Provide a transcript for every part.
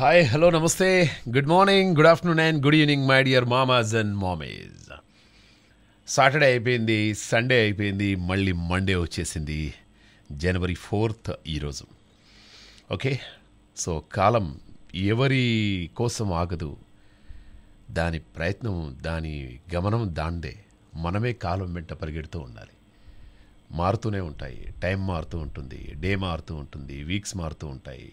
Hi hello నమస్తే good morning good afternoon and good evening my dear మామాజ్ అండ్ మామేజ్ సాటర్డే అయిపోయింది సండే అయిపోయింది మళ్ళీ మండే వచ్చేసింది జనవరి ఫోర్త్ ఈరోజు ఓకే సో కాలం ఎవరి కోసం ఆగదు దాని ప్రయత్నం దాని గమనం దాండే మనమే కాలం వెంట పరిగెడుతూ ఉండాలి మారుతూనే ఉంటాయి టైం మారుతూ ఉంటుంది డే మారుతూ ఉంటుంది వీక్స్ మారుతూ ఉంటాయి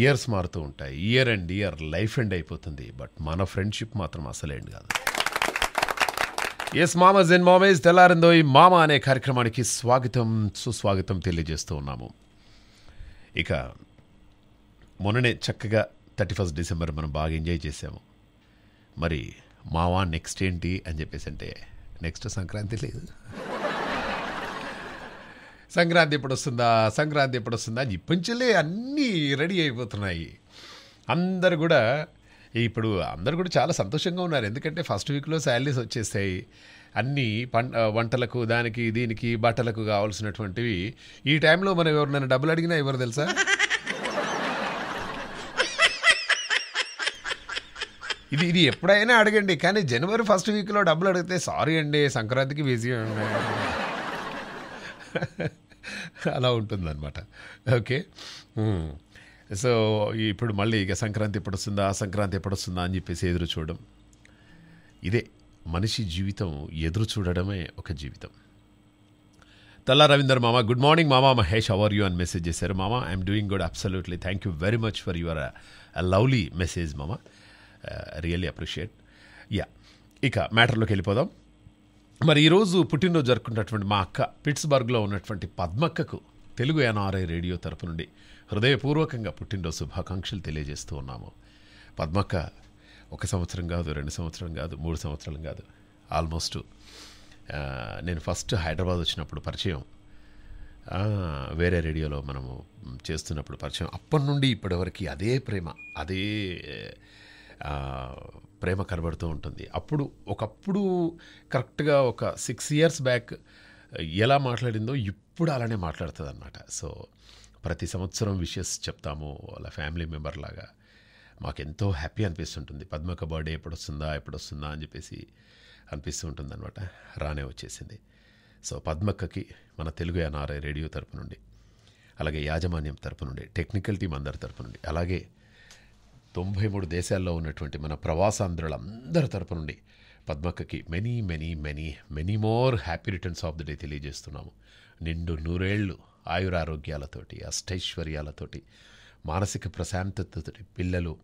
ఇయర్స్ మారుతూ ఉంటాయి year and year life end అయిపోతుంది బట్ మన ఫ్రెండ్షిప్ మాత్రం అసలు ఎండ్ కాదు ఎస్ మామస్ అండ్ మామేజ్ తెల్లారిందో ఈ మామ అనే కార్యక్రమానికి స్వాగతం సుస్వాగతం తెలియజేస్తూ ఉన్నాము ఇక మొన్ననే చక్కగా థర్టీ ఫస్ట్ డిసెంబర్ మనం బాగా ఎంజాయ్ చేసాము మరి మావా నెక్స్ట్ ఏంటి అని చెప్పేసి అంటే నెక్స్ట్ సంక్రాంతి లేదు సంక్రాంతి ఎప్పుడు వస్తుందా సంక్రాంతి ఎప్పుడు వస్తుందా అని ఇప్పంచులే అన్నీ రెడీ అయిపోతున్నాయి అందరు కూడా ఇప్పుడు అందరు కూడా చాలా సంతోషంగా ఉన్నారు ఎందుకంటే ఫస్ట్ వీక్లో శాలరీస్ వచ్చేస్తాయి అన్నీ పంట వంటలకు దానికి దీనికి బట్టలకు కావాల్సినటువంటివి ఈ టైంలో మనం ఎవరినైనా డబ్బులు అడిగినా ఎవరు తెలుసా ఇది ఇది ఎప్పుడైనా అడగండి కానీ జనవరి ఫస్ట్ వీక్లో డబ్బులు అడిగితే సారీ అండి సంక్రాంతికి బిజీ అలా ఉంటుందన్నమాట ఓకే సో ఇప్పుడు మళ్ళీ ఇక సంక్రాంతి ఎప్పుడు వస్తుందా సంక్రాంతి ఎప్పుడు వస్తుందా అని చెప్పేసి ఎదురు చూడడం ఇదే మనిషి జీవితం ఎదురు చూడడమే ఒక జీవితం తల్లా రవీందర్ మామ గుడ్ మార్నింగ్ మామ మహేష్ అవర్ యూ అని మెసేజ్ చేశారు మామ I'm doing good absolutely thank you very much for your lovely message మామ రియల్లీ అప్రిషియేట్ యా ఇక మ్యాటర్లోకి వెళ్ళిపోదాం మరి ఈరోజు పుట్టినరోజు జరుపుకున్నటువంటి మా అక్క పిట్స్బర్గ్లో ఉన్నటువంటి పద్మక్కకు తెలుగు ఎన్ఆర్ఐ రేడియో తరపు నుండి హృదయపూర్వకంగా పుట్టినరోజు శుభాకాంక్షలు తెలియజేస్తూ ఉన్నాము పద్మక్క ఒక సంవత్సరం కాదు రెండు సంవత్సరం కాదు మూడు సంవత్సరం కాదు ఆల్మోస్ట్ నేను ఫస్ట్ హైదరాబాద్ వచ్చినప్పుడు పరిచయం వేరే రేడియోలో మనము చేస్తున్నప్పుడు పరిచయం అప్పటి నుండి ఇప్పటివరకు అదే ప్రేమ అదే ప్రేమ కనబడుతూ ఉంటుంది అప్పుడు ఒకప్పుడు కరెక్ట్గా ఒక సిక్స్ ఇయర్స్ బ్యాక్ ఎలా మాట్లాడిందో ఇప్పుడు అలానే మాట్లాడుతుంది అనమాట సో ప్రతి సంవత్సరం విషెస్ చెప్తాము వాళ్ళ ఫ్యామిలీ మెంబర్ లాగా మాకెంతో హ్యాపీ అనిపిస్తుంటుంది పద్మక బర్త్డే ఎప్పుడు వస్తుందా ఎప్పుడు వస్తుందా అని చెప్పేసి అనిపిస్తూ ఉంటుంది అనమాట రానే వచ్చేసింది సో పద్మక్కకి మన తెలుగు ఎన్ఆర్ఐ రేడియో తరపు నుండి అలాగే యాజమాన్యం తరపు నుండి టెక్నికల్ టీం అందరి తరపు నుండి అలాగే తొంభై మూడు దేశాల్లో ఉన్నటువంటి మన ప్రవాసాంధ్రులందరి తరపు నుండి పద్మక్కకి many many many many more happy returns of the day తెలియజేస్తున్నాము నిండు నూరేళ్లు ఆయురారోగ్యాలతోటి అష్టైశ్వర్యాలతోటి మానసిక ప్రశాంతతతోటి పిల్లలు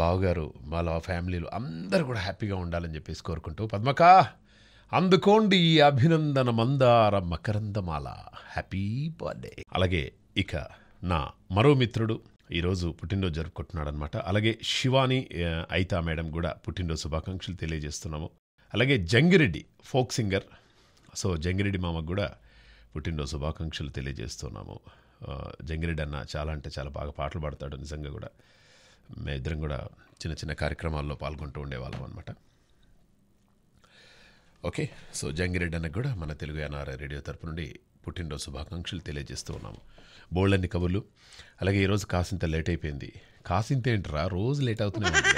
బావగారు వాళ్ళ ఫ్యామిలీలు అందరూ కూడా హ్యాపీగా ఉండాలని చెప్పేసి కోరుకుంటూ పద్మక అందుకోండి ఈ అభినందన మందార మకరందమాల హ్యాపీ బర్త్డే అలాగే ఇక నా మరో మిత్రుడు ఈరోజు పుట్టినరోజు జరుపుకుంటున్నాడు అనమాట అలాగే శివాని అయితా మేడం కూడా పుట్టినరోజు శుభాకాంక్షలు తెలియజేస్తున్నాము అలాగే Jangireddy folk singer so Jangireddy మామకు కూడా పుట్టినరోజు శుభాకాంక్షలు తెలియజేస్తున్నాము జంగిరెడ్డి అన్న చాలా అంటే చాలా బాగా పాటలు పాడతాడు నిజంగా కూడా మేమిద్దరం కూడా చిన్న చిన్న కార్యక్రమాల్లో పాల్గొంటూ ఉండేవాళ్ళం అనమాట ఓకే సో జంగిరెడ్డి అన్నకు కూడా మన తెలుగు ఎన్ఆర్ఐ రేడియో తరపు నుండి పుట్టినరోజు శుభాకాంక్షలు తెలియజేస్తూ ఉన్నాము బోల్డన్ని కబుర్లు అలాగే ఈరోజు కాసింత లేట్ అయిపోయింది కాసింత ఏంట్రా రోజు లేట్ అవుతున్నాయి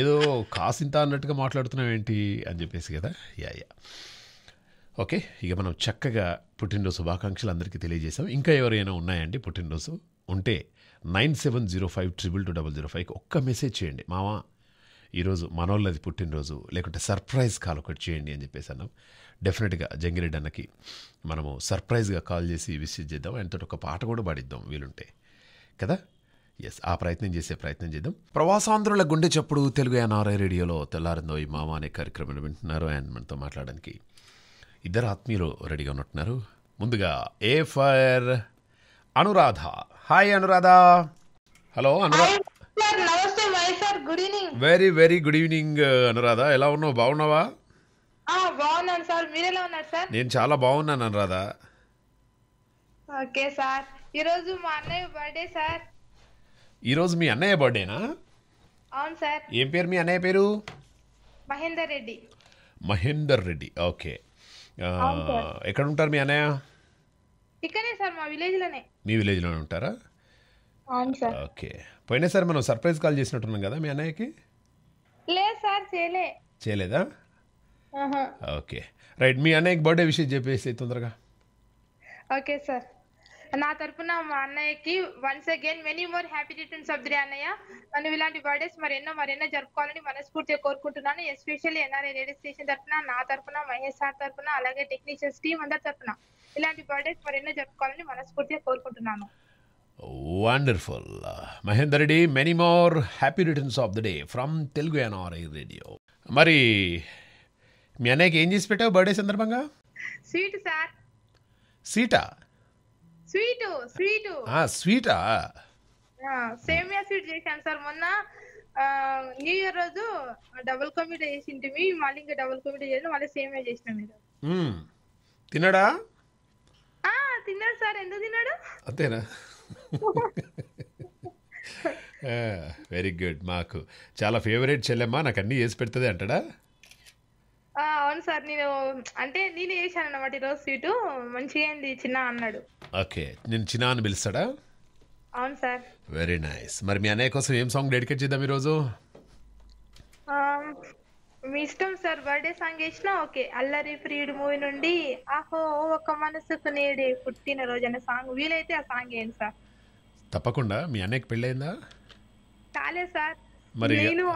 ఏదో కాసింత అన్నట్టుగా మాట్లాడుతున్నాం ఏంటి అని చెప్పేసి కదా యా యా ఓకే ఇక మనం చక్కగా పుట్టినరోజు శుభాకాంక్షలు అందరికీ తెలియజేసాం ఇంకా ఎవరైనా ఉన్నాయండి పుట్టినరోజు ఉంటే nine seven zero five triple two double zero ఫైవ్కి ఒక్క మెసేజ్ చేయండి మావా ఈరోజు మనోళ్ళది పుట్టినరోజు లేకుంటే సర్ప్రైజ్ కాల్ ఒకటి చేయండి అని చెప్పేసి అన్నాం డెఫినెట్గా జంగిరెడ్డి అన్నకి మనము సర్ప్రైజ్గా కాల్ చేసి విసిట్ చేద్దాం ఆయనతో ఒక పాట కూడా పాడిద్దాం వీలుంటే కదా ఎస్ ఆ ప్రయత్నం చేసే ప్రయత్నం చేద్దాం ప్రవాసాంధ్రుల గుండె చప్పుడు తెలుగు ఎన్ఆర్ఐ రేడియోలో తెల్లారిందో ఈ మామ అనే కార్యక్రమం వింటున్నారు ఆయన మనతో మాట్లాడడానికి ఇద్దరు ఆత్మీయులు రెడీగా ఉన్నట్టున్నారు ముందుగా ఏ ఫైర్ Anuradha hi Anuradha hello Anuradha very very good evening Anuradha ఎలా ఉన్నావు బాగున్నావా బాగున్నాను సార్ మీరెలా ఉన్నారు సార్ నేను చాలా బాగున్నాను అనురాధ ఓకే సార్ ఈరోజు మా అన్నయ్య బర్త్డే సార్ ఈరోజు మీ అన్నయ్య బర్త్డేనా అవును సార్ ఏం పేరు మీ అన్నయ్య పేరు మహేందర్ రెడ్డి మహేందర్ రెడ్డి ఓకే ఎక్కడ ఉంటారు మీ అన్నయ్య ఇక్కడనే సార్ మా విలేజ్ లోనే మీ విలేజ్ లోనే ఉంటారా అవును సార్ ఓకే పోయినా సార్ మనం సర్ప్రైజ్ కాల్ చేసినట్టున్నాం కదా మీ అన్నయ్యకి లేదు సార్ చేయలే చేయలేదా ఓకే రైట్ మీ అన్నయ్యకి బర్త్డే విషయం చెప్పేసి తొందరగా ఓకే సార్ నా తరపున మా అన్నయ్యకి once again many more happy returns of the అన్నయ్య నన్ను ఇలాంటి బర్త్డేస్ మరెన్నో మరెన్నో జరుపుకోవాలని మనస్ఫూర్తిగా కోరుకుంటున్నాను ఎస్పెషల్లీ ఎన్ఆర్ఐ రేడియో స్టేషన్ తరపున నా తరపున మహేష్ తరఫున అలాగే టెక్నీషియన్స్ టీమ్ అందరి తరపున ఇలాంటి బర్త్డేస్ మరెన్నో జరుపుకోవాలని మనస్ఫూర్తిగా కోరుకుంటున్నాను wonderful Mahender Reddy many more happy returns of the day from Telugu NRI radio మరి మీ అన్నయ్యకి ఏం చేసి పెట్టావు బర్త్డే సందర్భంగా స్వీట్ సార్ స్వీటా స్వీట్ స్వీట్ ఆ స్వీటా సేమియా స్వీట్ చేశాను సార్ మొన్న న్యూ ఇయర్ రోజు డబుల్ చేసి చేసింటిమి మళ్ళీ ఇంకా డబుల్ కమిట చేసి మళ్ళీ సేమియా చేసిన మీరు తిన్నాడా తిన్నాడు సార్ ఎందుకు తిన్నాడు అంతేనా వెరీ గుడ్ మాకు చాలా ఫేవరెట్ చెల్లెమ్మా నాకు అన్నీ చేసి పెడుతుంది అంటాడా అవును సార్ నేను అంటే నేను వేసాను అన్నమాట ఈరోజు స్వీటు మంచిగా అయింది చిన్న అన్నాడు ఓకే నేను చిన్న అని పిలుస్తాడా అవును సార్ వెరీ నైస్ మరి మీ అన్నయ్య కోసం ఏం సాంగ్ డెడికేట్ చేద్దాం ఈరోజు మీ ఇష్టం సార్ బర్త్డే సాంగ్ వేసినా ఓకే అల్లరి ఫ్రీడ్ మూవీ నుండి ఆహో ఒక మనసుకు నేడే పుట్టిన రోజు అనే సాంగ్ వీలైతే ఆ సాంగ్ ఏంటి సార్ తప్పకుండా మీ అన్నయ్యకి పెళ్ళైందా కాలే సార్ మరి నేను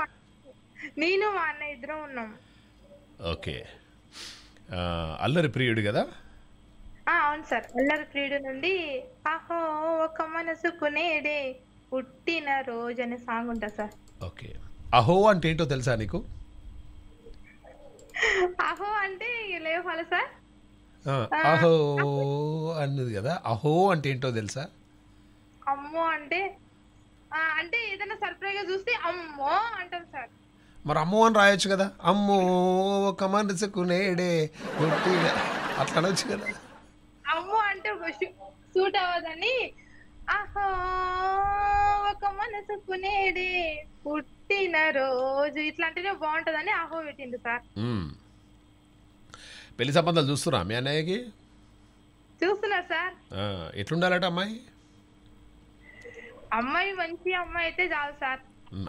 నేను మా అన్నయ్య ఇద్దరం ఉన్నాం ఓకే అల్లరి ప్రియుడు కదా అవును సార్ అల్లరి ప్రియుడు నుండి ఆహో ఒక మనసు కొనేదే పుట్టిన రోజు అనే సాంగ్ ఉంటా సార్ ఓకే అహో అంటే ఏంటో తెలుసా నీకు అహో అంటే లేవాలి సార్ అహో అన్నది కదా అహో అంటే ఏంటో తెలుసా అమ్మో అంటే అంటే ఏదైనా సర్ప్రైజ్ చూస్తే అమ్మో అంటాం సార్ మరి అమ్మో అని రాయొచ్చు కదా అమ్మో ఒక మనసుకు నేడే అట్లా అనొచ్చు కదా అమ్మో అంటే సూట్ అవ్వదని ఆహా ఒక మనసుకు నేడే పుట్టిన రోజు ఇట్లాంటిదే బాగుంటదని ఆహో పెట్టింది సార్ పెళ్లి సంబంధాలు చూస్తున్నా మీ అన్నయ్యకి చూస్తున్నా సార్ ఎట్లుండాలట అమ్మాయి అమ్మాయి మంచి అమ్మాయి అయితే చాలు సార్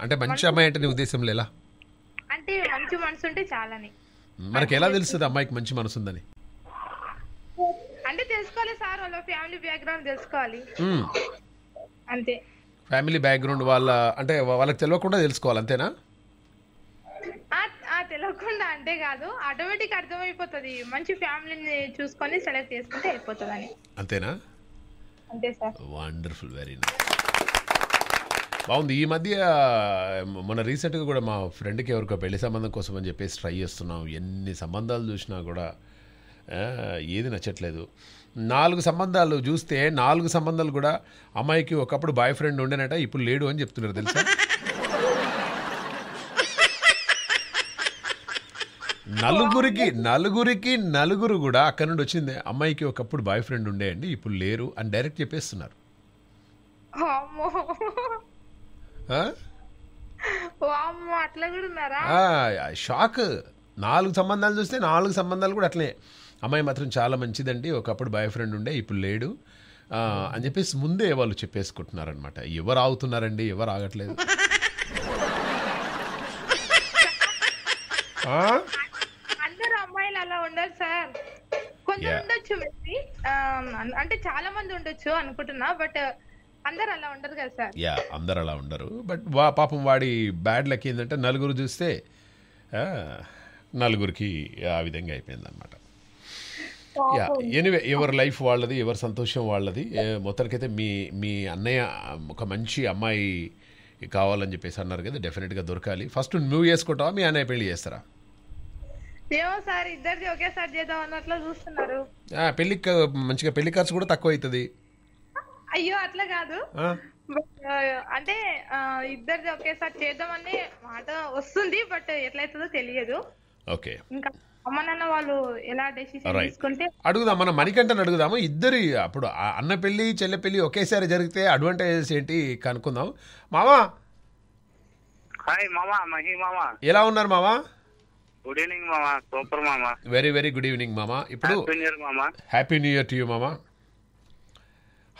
అంటే మంచి అమ్మాయి అంటే నీ ఉద్దేశం లేలా అంటే మంచి మనసు ఉంటే చాలని మనకి ఎలా తెలుస్తుంది అమ్మాయికి మంచి మనసు ఉందని అంటే తెలుసుకోవాలి సార్ వాళ్ళ ఫ్యామిలీ బ్యాక్గ్రౌండ్ తెలుసుకోవాలి అంతే ఫ్యామిలీ బ్యాక్గ్రౌండ్ వాళ్ళ అంటే వాళ్ళకి తెలియకుండా తెలుసుకోవాలి అంతేనా తెలియకుండా అంటే కాదు ఆటోమేటిక్ అర్థమైపోతుంది మంచి ఫ్యామిలీని చూసుకొని సెలెక్ట్ చేసుకుంటే అయిపోతుంది అంతేనా అంతే సార్ వండర్ఫుల్ వెరీ నైస్ బాగుంది ఈ మధ్య మన రీసెంట్గా కూడా మా ఫ్రెండ్కి ఎవరికో పెళ్లి సంబంధం కోసం అని చెప్పేసి ట్రై చేస్తున్నాం ఎన్ని సంబంధాలు చూసినా కూడా ఏది నచ్చట్లేదు నాలుగు సంబంధాలు చూస్తే నాలుగు సంబంధాలు కూడా అమ్మాయికి ఒకప్పుడు బాయ్ ఫ్రెండ్ ఉండేనట ఇప్పుడు లేడు అని చెప్తున్నారు తెలుసా నలుగురికి నలుగురికి నలుగురు కూడా అక్కడ నుండి వచ్చింది అమ్మాయికి ఒకప్పుడు బాయ్ ఫ్రెండ్ ఉండే అండి ఇప్పుడు లేరు అని డైరెక్ట్ చెప్పేస్తున్నారు అట్లా షాక్ నాలుగు సంబంధాలు చూస్తే నాలుగు సంబంధాలు కూడా అట్లే అమ్మాయి మాత్రం చాలా మంచిదండి ఒకప్పుడు బాయ్ ఫ్రెండ్ ఉండే ఇప్పుడు లేడు అని చెప్పేసి ముందే వాళ్ళు చెప్పేసుకుంటున్నారు అనమాట ఎవరు ఆగుతున్నారండి ఎవరు ఆగట్లేదు అమ్మాయిలు అలా సార్ ఉండొచ్చు అంటే చాలా మంది ఉండొచ్చు అనుకుంటున్నా బట్ అందరు అలా ఉండరు కదా యా అందరు అలా ఉండరు బట్ వా పాపం వాడి బ్యాడ్ లక్ ఏంటంటే నలుగురు చూస్తే నలుగురికి ఆ విధంగా అయిపోయిందనమాట యా ఎనివే ఎవరి లైఫ్ వాళ్ళది ఎవరి సంతోషం వాళ్ళది మొత్తానికైతే మీ మీ అన్నయ్య ఒక మంచి అమ్మాయి కావాలని చెప్పేసి అన్నారు కదా డెఫినెట్గా దొరకాలి ఫస్ట్ నువ్వు చేసుకుంటావా మీ అన్నయ్య పెళ్లి చేస్తారా ఏమో సార్ ఇద్దరిది ఒకేసారి చేద్దాం అన్నట్లు చూస్తున్నారు పెళ్లి మంచిగా పెళ్లి ఖర్చు కూడా తక్కువ అవుతుంది అయ్యో అట్లా కాదు అంటే ఇద్దరిది ఒకేసారి చేద్దామని మాట వస్తుంది బట్ ఎట్లయితుందో తెలియదు ఓకే ఇంకా అడుగుదాం మనం మణికంఠని అడుగుదాము ఇద్దరి అప్పుడు అన్న పెళ్లి చెల్లె పెళ్లి ఒకేసారి జరిగితే అడ్వాంటేజెస్ ఏంటి కనుక్కుందాం మామా హాయ్ మామా మహి మామా ఎలా ఉన్నారు మామా గుడ్ ఈవినింగ్ మామా సూపర్ మామా వెరీ వెరీ గుడ్ ఈవినింగ్ మామా ఇప్పుడు happy new year to you మామా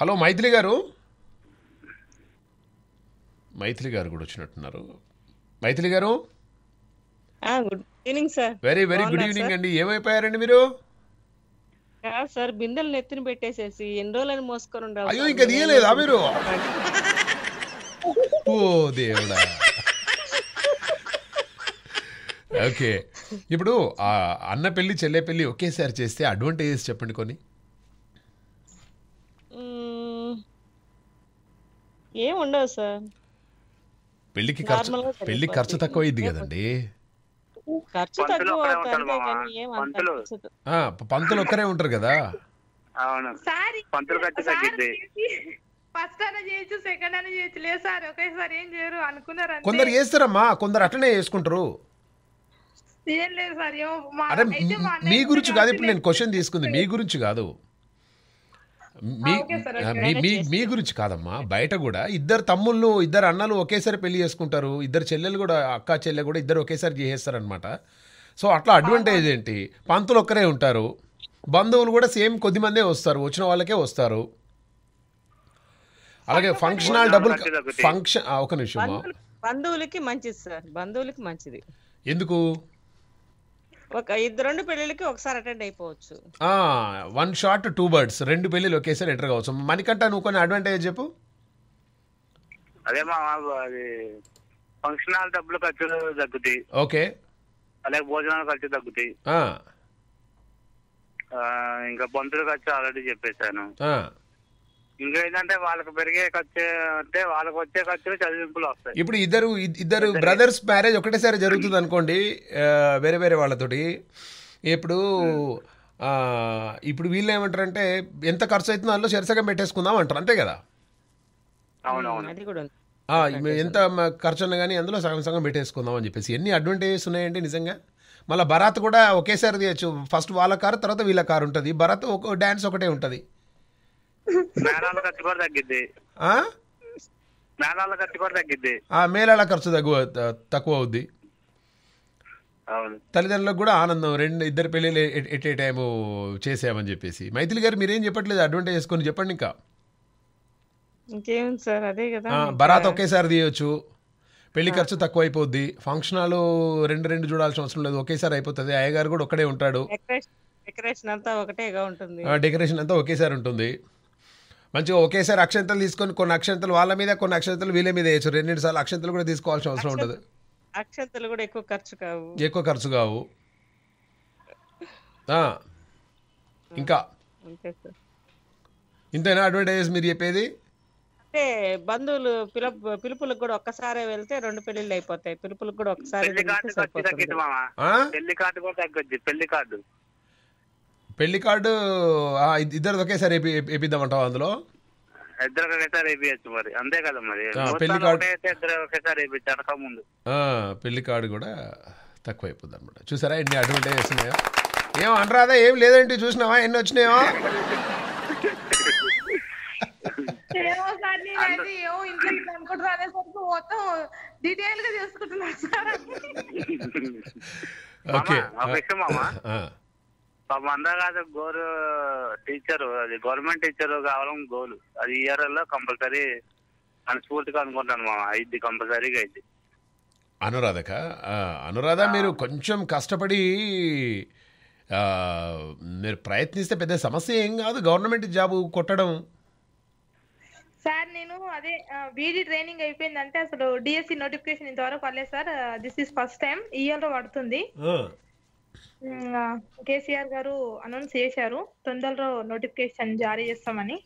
హలో మైథిలి గారు మైథిలి గారు కూడా వచ్చినట్టున్నారు మైథిలి గారు good evening sir very very good evening అండి ఏమైపోయారండి మీరు సార్ బిందెలు నెత్తిన పెట్టేసేసి ఎన్ని రోజులని మోసుకొని ఉండాలి అయ్యో ఇంకా తీయలేదా మీరు ఓ దేవుడా ఓకే ఇప్పుడు అన్న పెళ్లి చెల్లె పెళ్లి ఒకేసారి చేస్తే అడ్వాంటేజెస్ చెప్పండి కొన్ని ఏముండదు సార్ పెళ్లికి ఖర్చు పెళ్లి ఖర్చు తక్కువ అయింది కదండి ఖర్చు తక్కువ పంతులు ఒక్కరే ఉంటారు కదా పంతులు ఫస్ట్ అనే చేయొచ్చు సెకండ్ అనే చేయొచ్చు లేదు సార్ ఒకేసారి ఏం చేయరు కొందరు చేస్తారమ్మా కొందరు అట్లనే చేసుకుంటారు ఏం లేదు మీ గురించి కాదు ఇప్పుడు నేను క్వశ్చన్ తీసుకుంది మీ గురించి కాదు మీ మీ గురించి కాదమ్మా బయట కూడా ఇద్దరు తమ్ముళ్ళు ఇద్దరు అన్నలు ఒకేసారి పెళ్లి చేసుకుంటారు ఇద్దరు చెల్లెలు కూడా అక్క చెల్లెలు కూడా ఇద్దరు ఒకేసారి చేసేస్తారు అనమాట సో అట్లా అడ్వాంటేజ్ ఏంటి పంతులు ఒక్కరే ఉంటారు బంధువులు కూడా సేమ్ కొద్ది మందే వస్తారు వచ్చిన వాళ్ళకే వస్తారు అలాగే ఫంక్షన్ డబుల్ ఫంక్షన్ ఒక నిమిషం బంధువులకి మంచిది సార్ బంధువులకి మంచిది ఎందుకు ఒక ఇద్దరు రెండు పెళ్ళిళ్ళకి ఒకసారి అటెండ్ అయిపోవచ్చు వన్ షార్ట్ టూ బర్డ్స్ రెండు పెళ్ళిళ్ళు ఒకేసారి ఎంటర్ కావచ్చు మనకంట నువ్వు కొన్ని అడ్వాంటేజ్ చెప్పు అదే మా అది ఫంక్షన్ హాల్ డబ్బులు ఖర్చులు తగ్గుతాయి ఓకే అలాగే భోజనాల ఖర్చు తగ్గుతాయి ఇంకా బంతుల ఖర్చు ఆల్రెడీ చెప్పేశాను ఏంటంటే వాళ్ళకి పెరిగే ఖర్చు అంటే వాళ్ళకి వచ్చే ఖర్చులు చదివింపులు వస్తాయి ఇప్పుడు ఇద్దరు ఇద్దరు బ్రదర్స్ మ్యారేజ్ ఒకటేసారి జరుగుతుంది అనుకోండి వేరే వేరే వాళ్ళతోటి ఇప్పుడు hmm. ఇప్పుడు వీళ్ళు ఏమంటారంటే ఎంత ఖర్చు అవుతుందో అందులో సరిసగం పెట్టేసుకుందాం అంటారు అంతే కదా ఎంత ఖర్చు ఉన్నా కానీ అందులో సగం సగం పెట్టేసుకుందాం అని చెప్పేసి ఎన్ని అడ్వాంటేజెస్ ఉన్నాయండి నిజంగా మళ్ళీ బరాత్ కూడా ఒకేసారి తీయచ్చు ఫస్ట్ వాళ్ళ కారు తర్వాత వీళ్ళ కారు ఉంటుంది బరాత్ ఒక డ్యాన్స్ ఒకటే ఉంటుంది మేళాల ఖర్చు కూడా తగ్గిద్ది మేళాల ఖర్చు కూడా తగ్గిద్ది మేళాల ఖర్చు తక్కువ అవుద్ది తల్లిదండ్రులకు కూడా ఆనందం రెండు ఇద్దరు పెళ్ళిళ్ళు ఎట్ టైము చేసామని చెప్పేసి మైథిలి గారు మీరేం చెప్పట్లేదు అడ్వాంటేజ్ చేసుకొని చెప్పండి ఇంకా సార్ అదే కదా బరాత్ ఒకేసారి తీయవచ్చు పెళ్లి ఖర్చు తక్కువ అయిపోద్ది ఫంక్షన్ హాల్ రెండు రెండు చూడాల్సిన అవసరం లేదు ఒకేసారి అయిపోతుంది అయ్యగారు కూడా ఒకటే ఉంటాడు డెకరేషన్ అంతా ఒకటేగా ఉంటుంది డెకరేషన్ అంతా ఒకేసారి ఉంటుంది మంచిగా ఒకేసారి అక్షంతలు తీసుకొని కొన్ని అక్షంతలు వాళ్ళ మీద కొన్ని అక్షంతలు వీళ్ళ మీద వేయచ్చు రెండు సార్లు అక్షంతలు కూడా తీసుకోవాల్సిన అవసరం ఉండదు అక్షంతలు కూడా ఎక్కువ ఖర్చు కావు ఎక్కువ ఖర్చు కావు ఇంకా ఇంతేనా అడ్వర్టైజ్ మీరు చెప్పేది అంటే బంధువులు పిలుపు పిలుపులకు కూడా ఒక్కసారే వెళ్తే రెండు పెళ్లిళ్ళు అయిపోతాయి పిలుపులకు కూడా ఒకసారి పెళ్లి కార్డు కూడా పెళ్లి కార్డు పెళ్లి కార్డు ఇద్దరు ఒకేసారి వేపిద్దామంటావు అందులో ఇద్దరు ఒకేసారి వేపించచ్చు మరి అంతే కదా మరి పెళ్లి కార్డు ఒకేసారి వేపించాక ముందు పెళ్లి కార్డు కూడా తక్కువ అయిపోద్ది అనమాట చూసారా ఎన్ని అడ్వాంటేజ్ వస్తున్నాయో ఏం అనరాదా ఏం లేదంటే చూసినావా ఎన్ని వచ్చినాయో డీటెయిల్ గా చేసుకుంటున్నారు పాపం కాదు గోరు టీచరు అది గవర్నమెంట్ టీచర్ కావడం గోలు అది ఇయర్ లో కంపల్సరీ మనస్ఫూర్తిగా అనుకుంటాను మా అయింది కంపల్సరీగా అయింది అనురాధక అనురాధ మీరు కొంచెం కష్టపడి మీరు ప్రయత్నిస్తే పెద్ద సమస్య ఏం కాదు గవర్నమెంట్ జాబ్ కొట్టడం సార్ నేను అదే బీడీ ట్రైనింగ్ అయిపోయిందంటే అసలు డిఎస్సి e నోటిఫికేషన్ ఇంతవరకు పర్లేదు sir this is first time year లో పడుతుంది కేసీఆర్ గారు అనౌన్స్ చేశారు తొందరలో నోటిఫికేషన్ జారీ చేస్తామని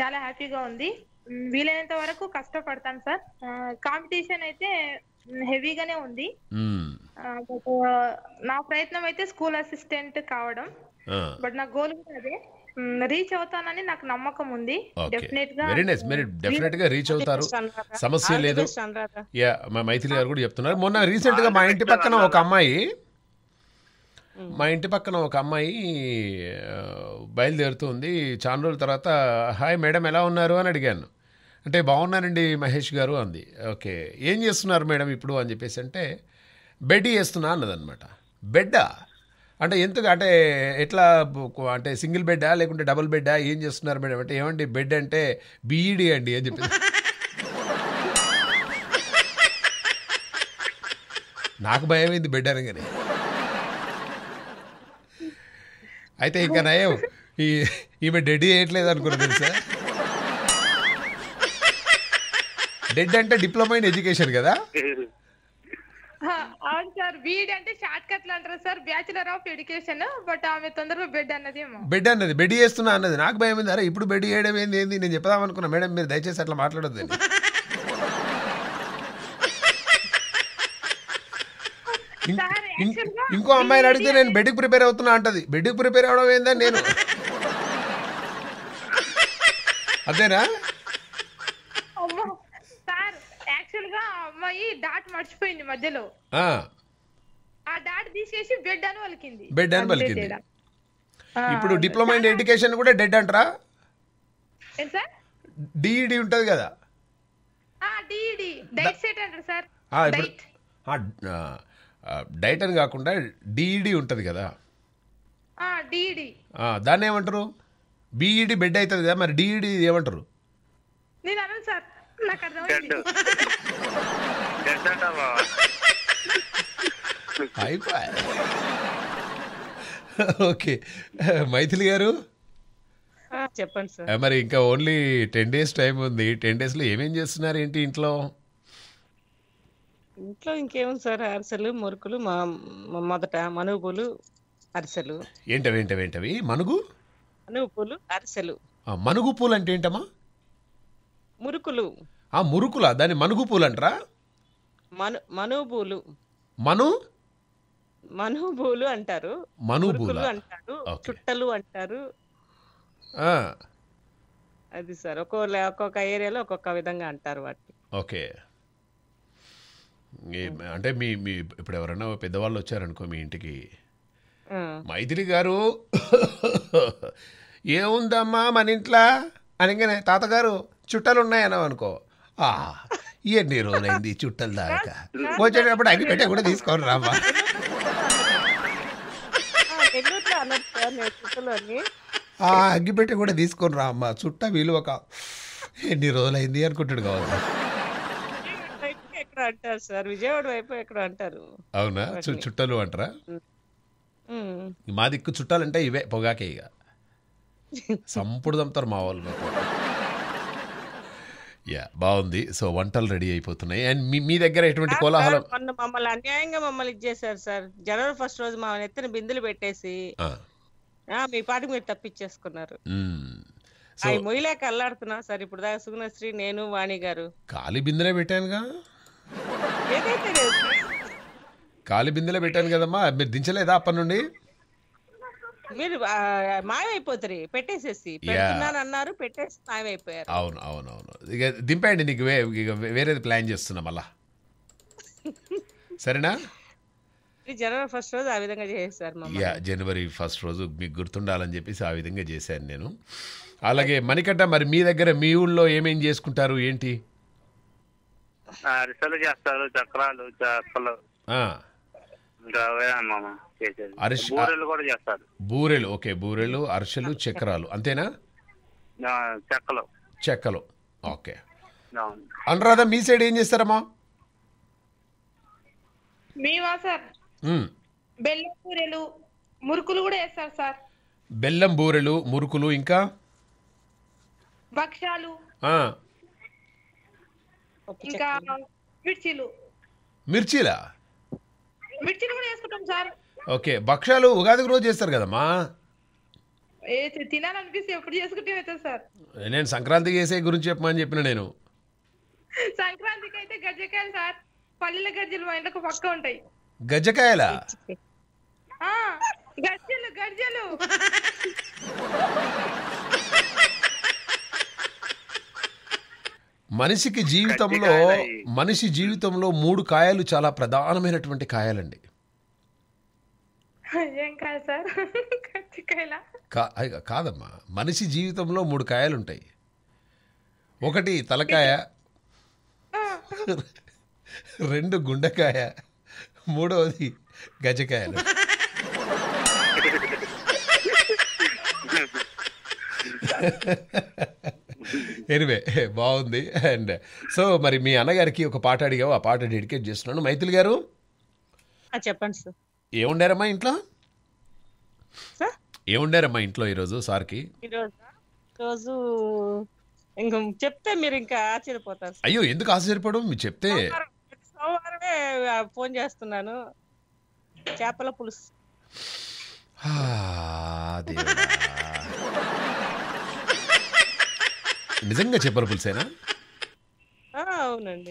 చాలా హ్యాపీగా ఉంది వీలైనంత వరకు కష్టపడతాను సార్ కాంపిటీషన్ అయితే హెవీగానే ఉంది నా ప్రయత్నం అయితే స్కూల్ అసిస్టెంట్ కావడం బట్ నా గోల్ కూడా అదే రీచ్ అవుతానని నాకు నమ్మకం ఉంది డెఫినెట్ గా వెరీ నైస్ మీరు డెఫినెట్ గా రీచ్ అవుతారు సమస్య లేదు యా మా మైథిలి గారు కూడా చెప్తున్నారు మొన్న రీసెంట్ గా మా ఇంటి పక్కన ఒక అమ్మాయి మా ఇంటి పక్కన ఒక అమ్మాయి బయలుదేరుతుంది చాలా రోజుల తర్వాత హాయ్ మేడం ఎలా ఉన్నారు అని అడిగాను అంటే బాగున్నానండి మహేష్ గారు అంది ఓకే ఏం చేస్తున్నారు మేడం ఇప్పుడు అని చెప్పేసి అంటే బెడ్ వేస్తున్నా అన్నదనమాట బెడ్డా అంటే ఎందుకు అంటే ఎట్లా అంటే సింగిల్ బెడ్డా లేకుంటే డబుల్ బెడ్డా ఏం చేస్తున్నారు మేడం అంటే ఏమండి బెడ్ అంటే బీఈడి అండి అని చెప్పి నాకు భయం అయింది బెడ్ అనగానే అయితే ఇంకా నయం ఈ ఈమె డెడ్ చేయట్లేదు అనుకున్నా తెలుసా డెడ్ అంటే డిప్లొమా ఇన్ ఎడ్యుకేషన్ కదా అవును సార్ బీడ్ అంటే షార్ట్ కట్ అంటారు sir bachelor of education but ఆమె తొందరగా బెడ్ అన్నది బెడ్ అన్నది బెడ్ చేస్తున్నా అన్నది నాకు భయం ఉంది అరే ఇప్పుడు బెడ్ చేయడం ఏంది ఏంది నేను చెప్దాం అనుకున్నా మేడం మీరు దయచేసి అట్లా మాట్లాడొద్దు ఇంకో అమ్మాయిని అడిగితే నేను బెడ్కి ప్రిపేర్ అవుతున్నా అంటది బెడ్కి ప్రిపేర్ అవడం ఏందని నేను అదేనా మర్చిపోయింది మధ్యలో ఆ డాడ్ తీసేసి బెడ్ అని పలికింది బెడ్ అని పలికింది ఇప్పుడు డిప్లొమా ఇన్ ఎడ్యుకేషన్ కూడా డెడ్ అంటారా డిఈడి ఉంటది కదా డైట్ అని కాకుండా డిఈడి ఉంటది కదా దాన్ని ఏమంటారు బిఈడి బెడ్ అవుతుంది కదా మరి డిఈడి ఏమంటారు నేను సార్ నాకు ఓకే మైథిలి గారు చెప్పండి సార్ మరి ఇంకా ఓన్లీ టెన్ డేస్ టైం ఉంది టెన్ డేస్ లో ఏమేం చేస్తున్నారు ఏంటి ఇంట్లో ఇంట్లో ఇంకేముంది సార్ అరిసెలు మురుకులు మా మొదట మనుగులు అరిసెలు ఏంటవి ఏంటవి ఏంటవి మనుగు మనుగు పూలు అరిసెలు మనుగు పూలు అంటే ఏంటమ్మా మురుకులు ఆ మురుకులా దాన్ని మనుగు పూలు అంటారా మను మనుబూలు మను మనుబూలు అంటారు మనుబూలు అంటారు చుట్టలు అంటారు అది సార్ ఒక్కో ఒక్కొక్క ఏరియాలో ఒక్కొక్క విధంగా అంటారు వాటి ఓకే అంటే మీ మీ ఇప్పుడు ఎవరైనా పెద్దవాళ్ళు వచ్చారనుకో మీ ఇంటికి మైథిలి గారు ఏముందమ్మా మన ఇంట్లో అనగానే తాతగారు చుట్టాలు ఉన్నాయన్నావు అనుకో ఎన్ని రోజులైంది చుట్టల దాకా వచ్చేటప్పుడు అగ్గి పెట్టే కూడా తీసుకోరు రామా ఆ అగ్గి పెట్టే కూడా తీసుకొని రా చుట్ట వీళ్ళు ఒక ఎన్ని రోజులైంది అనుకుంటాడు కావాలి అంటారు సార్ విజయవాడ వైపు ఎక్కడ అంటారు అవునా చుట్టలు అంటారా మా దిక్కు చుట్టాలంటే ఇవే పొగాకే ఇక సంపుడు చంపుతారు మా వాళ్ళు యా బాగుంది సో వంటలు రెడీ అయిపోతున్నాయి అండ్ మీ దగ్గర ఎటువంటి కోలాహలం మొన్న మమ్మల్ని అన్యాయంగా మమ్మల్ని ఇచ్చేసారు సార్ జనవరి ఫస్ట్ రోజు మా ఎత్తిన బిందులు పెట్టేసి మీ పాటికి మీరు తప్పించేసుకున్నారు అవి మొయ్యలేక అల్లాడుతున్నాం సార్ ఇప్పుడు దాకా సుగుణశ్రీ నేను వాణి గారు కాలి బిందులే పెట్టానుగా కాలి బిందులే పెట్టాను కదమ్మా మీరు దించలేదా అప్పటి నుండి మీరు మాయమైపోతారు పెట్టేసేసి పెడుతున్నాను అన్నారు పెట్టేసి మాయమైపోయారు అవును అవును అవును ఇక దింపండి నీకు వేరేది ప్లాన్ చేస్తున్నాం అలా సరేనా జనవరి ఫస్ట్ రోజు ఆ విధంగా చేశారు జనవరి ఫస్ట్ రోజు మీకు గుర్తుండాలని చెప్పేసి ఆ విధంగా చేశాను నేను అలాగే మణికట్ట మరి మీ దగ్గర మీ ఊళ్ళో ఏమేం చేసుకుంటారు ఏంటి అరిసెలు చేస్తారు చక్రాలు చేపలు బూరెలు ఓకే బూరెలు అరిసెలు చక్రాలు అంతేనా చెక్కలు చెక్కలు ఓకే అనురాధ మీ సైడ్ ఏం చేస్తారమ్మా మేమా సార్ బెల్లం బూరెలు మురుకులు కూడా వేస్తారు సార్ బెల్లం బూరెలు మురుకులు ఇంకా భక్ష్యాలు ఇంకా మిర్చిలు మిర్చిలా మిర్చిలు కూడా వేసుకుంటాం సార్ ఓకే భక్షాలు ఉగాదికి రోజు చేస్తారు కదమ్మా ఏ తినాలనిపిస్తే ఎప్పుడు చేసుకుంటే అవుతుంది సార్ నేను సంక్రాంతి చేసే గురించి చెప్పమని చెప్పిన నేను సంక్రాంతికి అయితే గజ్జకాయలు సార్ పల్లెల గజ్జలు మా ఇంట్లో పక్క ఉంటాయి గజ్జకాయల గజ్జలు గజ్జలు మనిషికి జీవితంలో మనిషి జీవితంలో మూడు కాయలు చాలా ప్రధానమైనటువంటి కాయాలండి కాదమ్మా మనిషి జీవితంలో మూడు కాయలు ఉంటాయి ఒకటి తలకాయ రెండు గుండెకాయ మూడవది గజకాయలు ఎనివే బాగుంది అండ్ సో మరి మీ అన్నగారికి ఒక పాట అడిగావు ఆ పాట డెడికేట్ చేస్తున్నాను మైథిలి గారు చెప్పండి సార్ ఏముండారమ్మా ఇంట్లో ఏముండారమ్మా ఇంట్లో ఈరోజు సార్కి రోజు చెప్తే మీరు ఇంకా ఆశ్చర్యపోతారు అయ్యో ఎందుకు ఆశ్చర్యపోవడం మీరు చెప్తే సోమవారమే ఫోన్ చేస్తున్నాను చేపల పులుసు నిజంగా చెప్పను పులుసేనా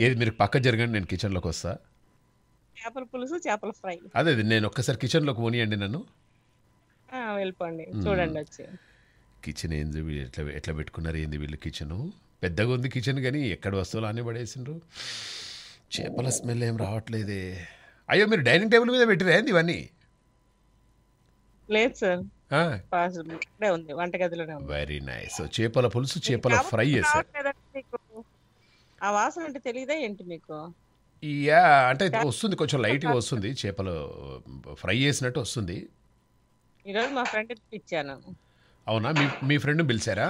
ఏది మీరు పక్క జరగండి నేను కిచెన్లోకి వస్తా చేపల పులుసు చేపల ఫ్రై అదే నేను ఒక్కసారి కిచెన్లోకి పోనీయండి నన్ను వెళ్ళిపోండి చూడండి వచ్చి కిచెన్ ఏంది ఎట్లా ఎట్లా పెట్టుకున్నారు ఏంది వీళ్ళు కిచెన్ పెద్దగా ఉంది కిచెన్ కానీ ఎక్కడ వస్తువులు అన్నీ పడేసిండ్రు చేపల స్మెల్ ఏం రావట్లేదే అయ్యో మీరు డైనింగ్ టేబుల్ మీద పెట్టిరా ఏంది ఇవన్నీ లేదు సార్ పాసిబుల్ వెరీ నైస్ చేపల పులుసు చేపల ఫ్రై చేశారు ఆ వాసన అంటే తెలియదా ఏంటి మీకు యా అంటే వస్తుంది కొంచెం లైట్గా వస్తుంది చేపలు ఫ్రై చేసినట్టు వస్తుంది ఈరోజు మా ఫ్రెండ్ ఇచ్చాను అవునా మీ మీ ఫ్రెండ్ పిలిచారా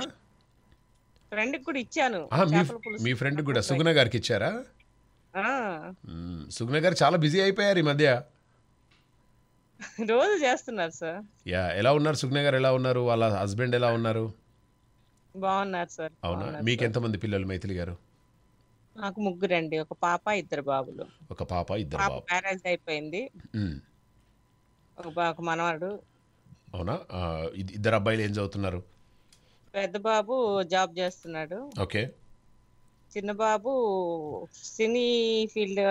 ఫ్రెండ్ కూడా ఇచ్చాను మీ ఫ్రెండ్ కూడా సుగుణ గారికి ఇచ్చారా ఆ, సుగుణ గారు చాలా బిజీ అయిపోయారు ఈ మధ్య రోజు చేస్తున్నారు సార్ యా ఎలా ఉన్నారు సుగ్న గారు ఎలా ఉన్నారు వాళ్ళ హస్బెండ్ ఎలా ఉన్నారు బాగున్నారు సార్ అవునా మీకు ఎంతమంది పిల్లలు మైథిలి గారు నాకు ముగ్గురండి ఒక పాప ఇద్దరు బాబులు ఒక పాప ఇద్దరు బాబు మ్యారేజ్ అయిపోయింది ఒక ఒక మనవాడు అవునా ఇద్దరు అబ్బాయిలు ఏం చదువుతున్నారు పెద్ద బాబు జాబ్ చేస్తున్నాడు ఓకే చిన్న బాబు సినీ ఫీల్డ్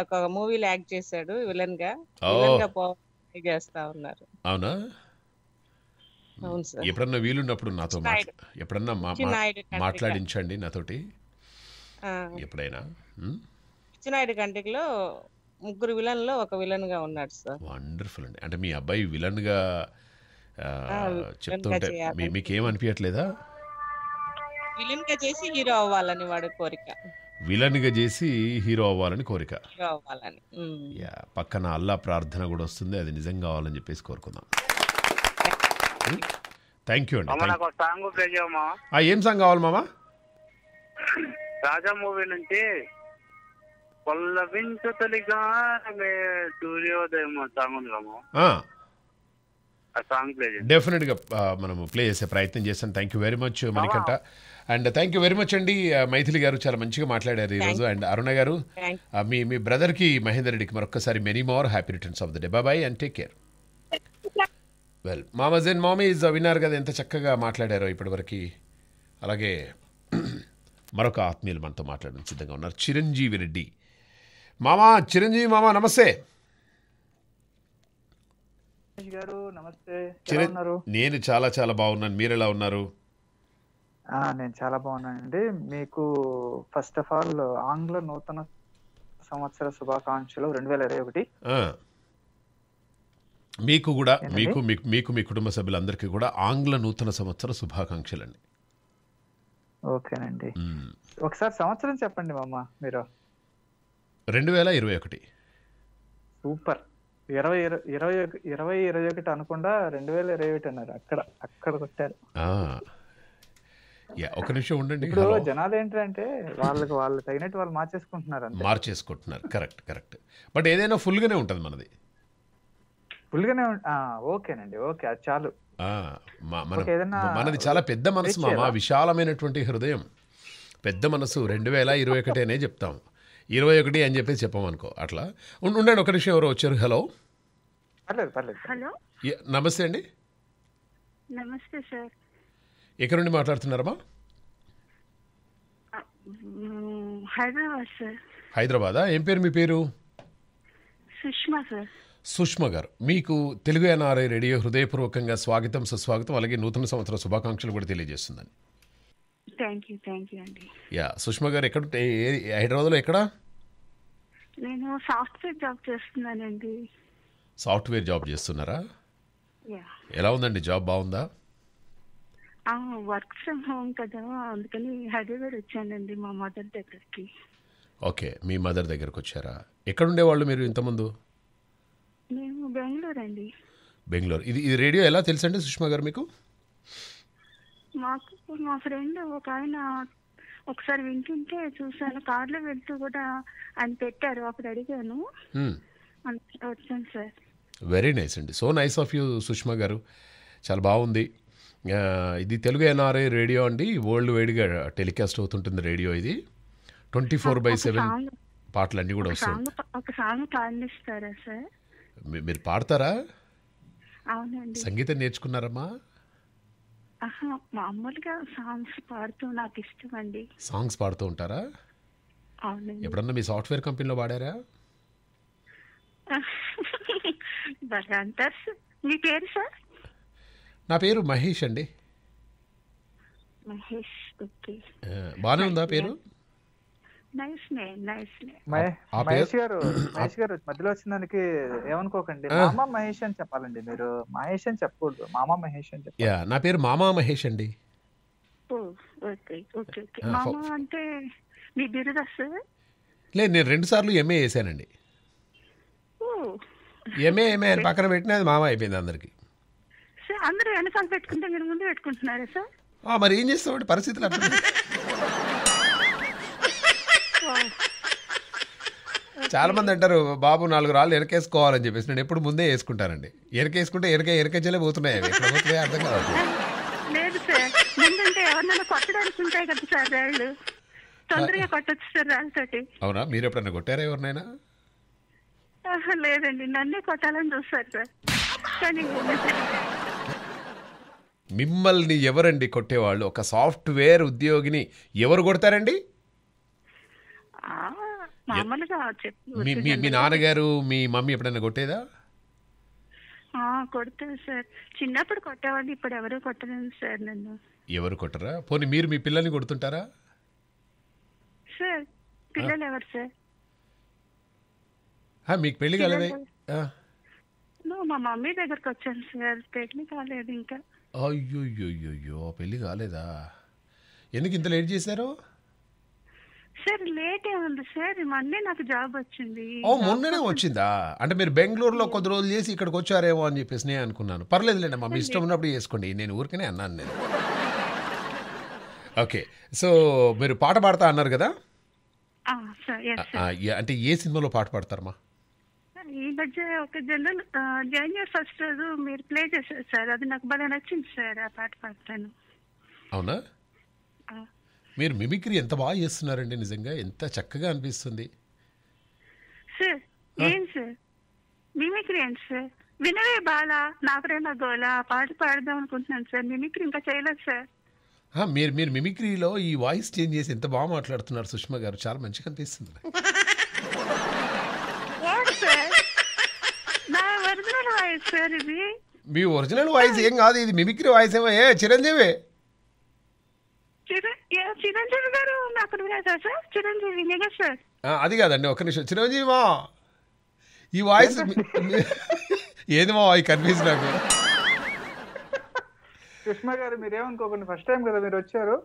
ఒక మూవీలో యాక్ట్ చేశాడు విలన్ గా విలన్ గా ఉన్నారు అవునా అవును సార్ ఎప్పుడన్నా వీలున్నప్పుడు నాతో ఎప్పుడన్నా మాట్లాడించండి నాతోటి ఎప్పుడైనా చిన్నాయుడు కంటికిలో ముగ్గురు విలన్ లో ఒక విలన్ గా ఉన్నాడు సార్ వండర్ఫుల్ అండి అంటే మీ అబ్బాయి విలన్ గా చెప్తుంటే మీకేం విలన్ గా చేసి హీరో అవ్వాలని వాడి కోరిక విలన్గా చేసి హీరో అవ్వాలని కోరిక యా పక్కన అల్లా ప్రార్థన కూడా వస్తుంది అది నిజంగా కావాలని చెప్పేసి కోరుకుందాం థ్యాంక్ యూ అండి నాకు ఒక సాంగ్ ఏం సాంగ్ కావాలి మామా రాజా మూవీ నుంచి పల్లవించు మే సూర్యోదయం సాంగ్ ఉంది అమ్మ డెఫినెట్ గా మనం ప్లే చేసే ప్రయత్నం చేస్తాం thank you very much Manikanta and thank you very much అండి మైథిలి గారు చాలా మంచిగా మాట్లాడారు ఈ రోజు అండ్ అరుణ గారు మీ మీ బ్రదర్ కి మహేందర్ రెడ్డికి మరొకసారి many more happy returns of the day bye and take care well మామజ్ అండ్ మామీజ్ విన్నారు కదా ఎంత చక్కగా మాట్లాడారో ఇప్పటివరకు అలాగే మరొక ఆత్మీయులు మనతో మాట్లాడడం సిద్ధంగా ఉన్నారు చిరంజీవి రెడ్డి మామా చిరంజీవి మామ నమస్తే గారు నమస్తే నేను చాలా చాలా బాగున్నాను మీరు ఎలా ఉన్నారు నేను చాలా బాగున్నానండి మీకు ఫస్ట్ ఆఫ్ ఆల్ ఆంగ్ల నూతన సంవత్సర శుభాకాంక్షలు రెండు వేల ఇరవై ఒకటి మీకు కూడా మీకు మీకు మీ కుటుంబ సభ్యులందరికీ కూడా ఆంగ్ల నూతన సంవత్సర శుభాకాంక్షలు అండి ఓకేనండి ఒకసారి సంవత్సరం చెప్పండి మామ మీరు రెండు వేల ఇరవై ఒకటి సూపర్ ఇరవై ఇరవై ఇరవై ఇరవై ఒకటి అనకుండా రెండు వేల ఇరవై ఒకటి అన్నారు అక్కడ అక్కడ కొట్టారు ఒక నిమిషం ఉండండి ఇప్పుడు జనాలు ఏంటంటే వాళ్ళకి వాళ్ళు తగినట్టు వాళ్ళు మార్చేసుకుంటున్నారు మార్చేసుకుంటున్నారు కరెక్ట్ కరెక్ట్ బట్ ఏదైనా ఫుల్గానే ఉంటుంది మనది ఫుల్గానే ఓకేనండి ఓకే అది చాలు మనది చాలా పెద్ద మనసు మా విశాలమైనటువంటి హృదయం పెద్ద మనసు రెండు వేల ఇరవై ఒకటి అనే చెప్తాము ఇరవై ఒకటి అని చెప్పేసి చెప్పమనుకో అట్లా ఉండండి ఒక నిమిషం ఎవరో వచ్చారు హలో హలో నమస్తే అండి నమస్తే సార్ ఎక్కడ నుండి మాట్లాడుతున్నారమ్మా హైదరాబాద్ సార్ హైదరాబాదా ఏం పేరు మీ పేరు సుష్మా సార్ సుష్మా గారు మీకు తెలుగు ఎన్ఆర్ఐ రేడియో హృదయపూర్వకంగా స్వాగతం సుస్వాగతం అలాగే నూతన సంవత్సర శుభాకాంక్షలు కూడా తెలియజేస్తుందండి థ్యాంక్ యూ థ్యాంక్ యూ అండి యా సుష్మా గారు ఎక్కడ హైదరాబాద్లో ఎక్కడ నేను సాఫ్ట్వేర్ జాబ్ చేస్తున్నానండి సాఫ్ట్వేర్ జాబ్ చేస్తున్నారా ఎలా ఉందండి జాబ్ బాగుందా వర్క్ ఫ్రమ్ హోమ్ కదా అందుకని హైదరాబాద్ వచ్చానండి మా మదర్ దగ్గరికి ఓకే మీ మదర్ దగ్గరకు వచ్చారా ఎక్కడ ఉండేవాళ్ళు మీరు ఇంతకుముందు మేము బెంగళూరు అండి బెంగళూరు ఇది ఇది రేడియో ఎలా తెలుసండి సుష్మా గారు మీకు మాకు మా ఫ్రెండ్ ఒక ఆయన ఒకసారి వింటుంటే చూశాను లో వెళ్తూ కూడా ఆయన పెట్టారు అప్పుడు అడిగాను వచ్చాను సార్ వెరీ నైస్ అండి so nice of you Sushma గారు చాలా బాగుంది ఇది తెలుగు ఎన్ఆర్ఐ రేడియో అండి వరల్డ్ వైడ్గా టెలికాస్ట్ అవుతుంటుంది రేడియో ఇది ట్వంటీ ఫోర్ బై సెవెన్ పాటలు అన్నీ కూడా వస్తాయి ఒక సాంగ్ పాడిస్తారా సార్ మీరు పాడతారా సంగీతం నేర్చుకున్నారమ్మా మామూలుగా సాంగ్స్ పాడుతూ నాకు ఇష్టం అండి సాంగ్స్ పాడుతూ ఉంటారా అవునండి ఎప్పుడన్నా మీ సాఫ్ట్వేర్ కంపెనీలో పాడారా మీ పేరు సార్ నా పేరు మహేష్ అండి మహేష్ ఓకే బాగానే ఉందా పేరు మహేష్ గారు మహేష్ గారు మధ్యలో వచ్చిన దానికి ఏమనుకోకండి మామ మహేష్ అని చెప్పాలండి మీరు మహేష్ అని చెప్పకూడదు మామ మహేష్ అని చెప్పాలి నా పేరు మామా మహేష్ అండి అంటే మీ బిరుదా సార్ లేదు నేను రెండు సార్లు ఎంఏ చేశానండి ఎంఏ ఎంఏ అని పక్కన పెట్టినా అది మామ అయిపోయింది అందరికి సార్ అందరూ వెనకాల పెట్టుకుంటే మీరు ముందు పెట్టుకుంటున్నారా సార్ మరి ఏం చేస్తామండి పరిస్థితులు అట్లా చాలా మంది అంటారు బాబు నాలుగు రాళ్ళు ఎరకేసుకోవాలని చెప్పేసి నేను ఎప్పుడు ముందే వేసుకుంటానండి ఎరకేసుకుంటే ఎరక ఎనకచ్చలే పోతున్నాయి అవి అర్థం కాదు లేదు సార్ ఎవరినైనా తొందరగా సార్ రాళ్ళతోటి అవునా మీరు ఎప్పుడైనా కొట్టారా ఎవరినైనా లేదండి నన్నే కొట్టాలని చూస్తారు సార్ మిమ్మల్ని ఎవరండి కొట్టేవాళ్ళు ఒక సాఫ్ట్వేర్ ఉద్యోగిని ఎవరు కొడతారండి మీ నాన్నగారు మీ మమ్మీ ఎప్పుడైనా కొట్టేదా కొడతాను సార్ చిన్నప్పుడు కొట్టేవాడిని ఇప్పుడు ఎవరు కొట్టలేదు సార్ నన్ను ఎవరు కొట్టరా పోనీ మీరు మీ పిల్లల్ని కొడుతుంటారా సార్ పిల్లలు ఎవరు సార్ మీకు పెళ్లి కాలేదే మా మమ్మీ దగ్గరకు వచ్చాను సార్ పెళ్లి కాలేదు ఇంకా అయ్యో పెళ్లి కాలేదా ఎందుకు ఇంత లేట్ చేశారు సార్ లేట్ ఏముంది సార్ మొన్నే నాకు జాబ్ వచ్చింది ఓ మొన్ననే వచ్చిందా అంటే మీరు బెంగళూరులో కొద్ది రోజులు చేసి ఇక్కడికి వచ్చారేమో అని చెప్పేసి నేను అనుకున్నాను పర్లేదులేండి మా మీ ఇష్టం ఉన్నప్పుడు చేసుకోండి నేను ఊరికనే అన్నాను నేను ఓకే సో మీరు పాట పాడతా అన్నారు కదా అంటే ఏ సినిమాలో పాట పాడతారమ్మా ఈ మధ్య ఒక జనరల్ జైన్యూర్ ఫస్ట్ రోజు మీరు ప్లే చేశారు సార్ అది నాకు బాగా నచ్చింది సార్ ఆ పాట పాడతాను అవునా మీరు మిమిక్రీ ఎంత బాగా చేస్తున్నారండి నిజంగా ఎంత చక్కగా అనిపిస్తుంది సార్ ఏం సార్ మిమిక్రీ ఏంటి సార్ వినవే బాల నా ప్రేమ గోల పాట పాడదాం అనుకుంటున్నాను సార్ మిమిక్రీ ఇంకా చేయలేదు సార్ మీరు మీరు మిమిక్రీలో ఈ వాయిస్ చేంజ్ చేసి ఎంత బాగా మాట్లాడుతున్నారు సుష్మా గారు చాలా మంచిగా అనిపిస్తుంది నా ఒరిజినల్ ఇది మీ ఒరిజినల్ వాయిస్ ఏం కాదు ఇది మిమిక్రీ వాయిస్ ఏమో ఏ చిరంజీవి చిరంజీవి గారు నాకు సార్ చిరంజీవి నిజం సార్ అది కాదండి ఒక నిమిషం చిరంజీవా ఈ వాయిస్ ఏది మా వాయి కన్ఫ్యూజ్ నాకు కృష్ణ గారు మీరేమనుకోకండి ఫస్ట్ టైం కదా మీరు వచ్చారు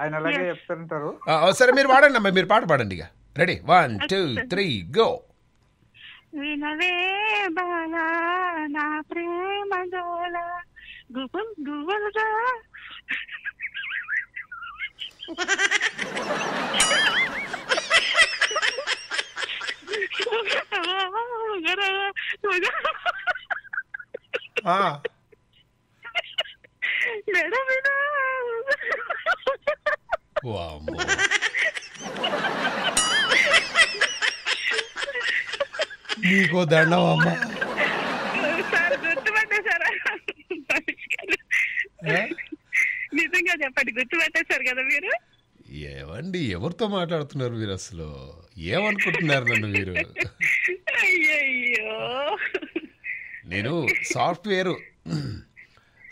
ఆయన అలాగే చెప్తుంటారు సరే మీరు పాడండి అమ్మా మీరు పాట పాడండి ఇక ready one two three go వినవే బాలా నా ప్రేమ గోలా గుబుల్ గుబుల్ Ah. O amor. Nico Dharnama. Sir തീർച്ചയായിട്ടും സാർ నిజంగా చెప్పండి పెట్టేశారు కదా మీరు ఏవండి ఎవరితో మాట్లాడుతున్నారు మీరు అసలు ఏమనుకుంటున్నారు నన్ను మీరు నేను సాఫ్ట్వేర్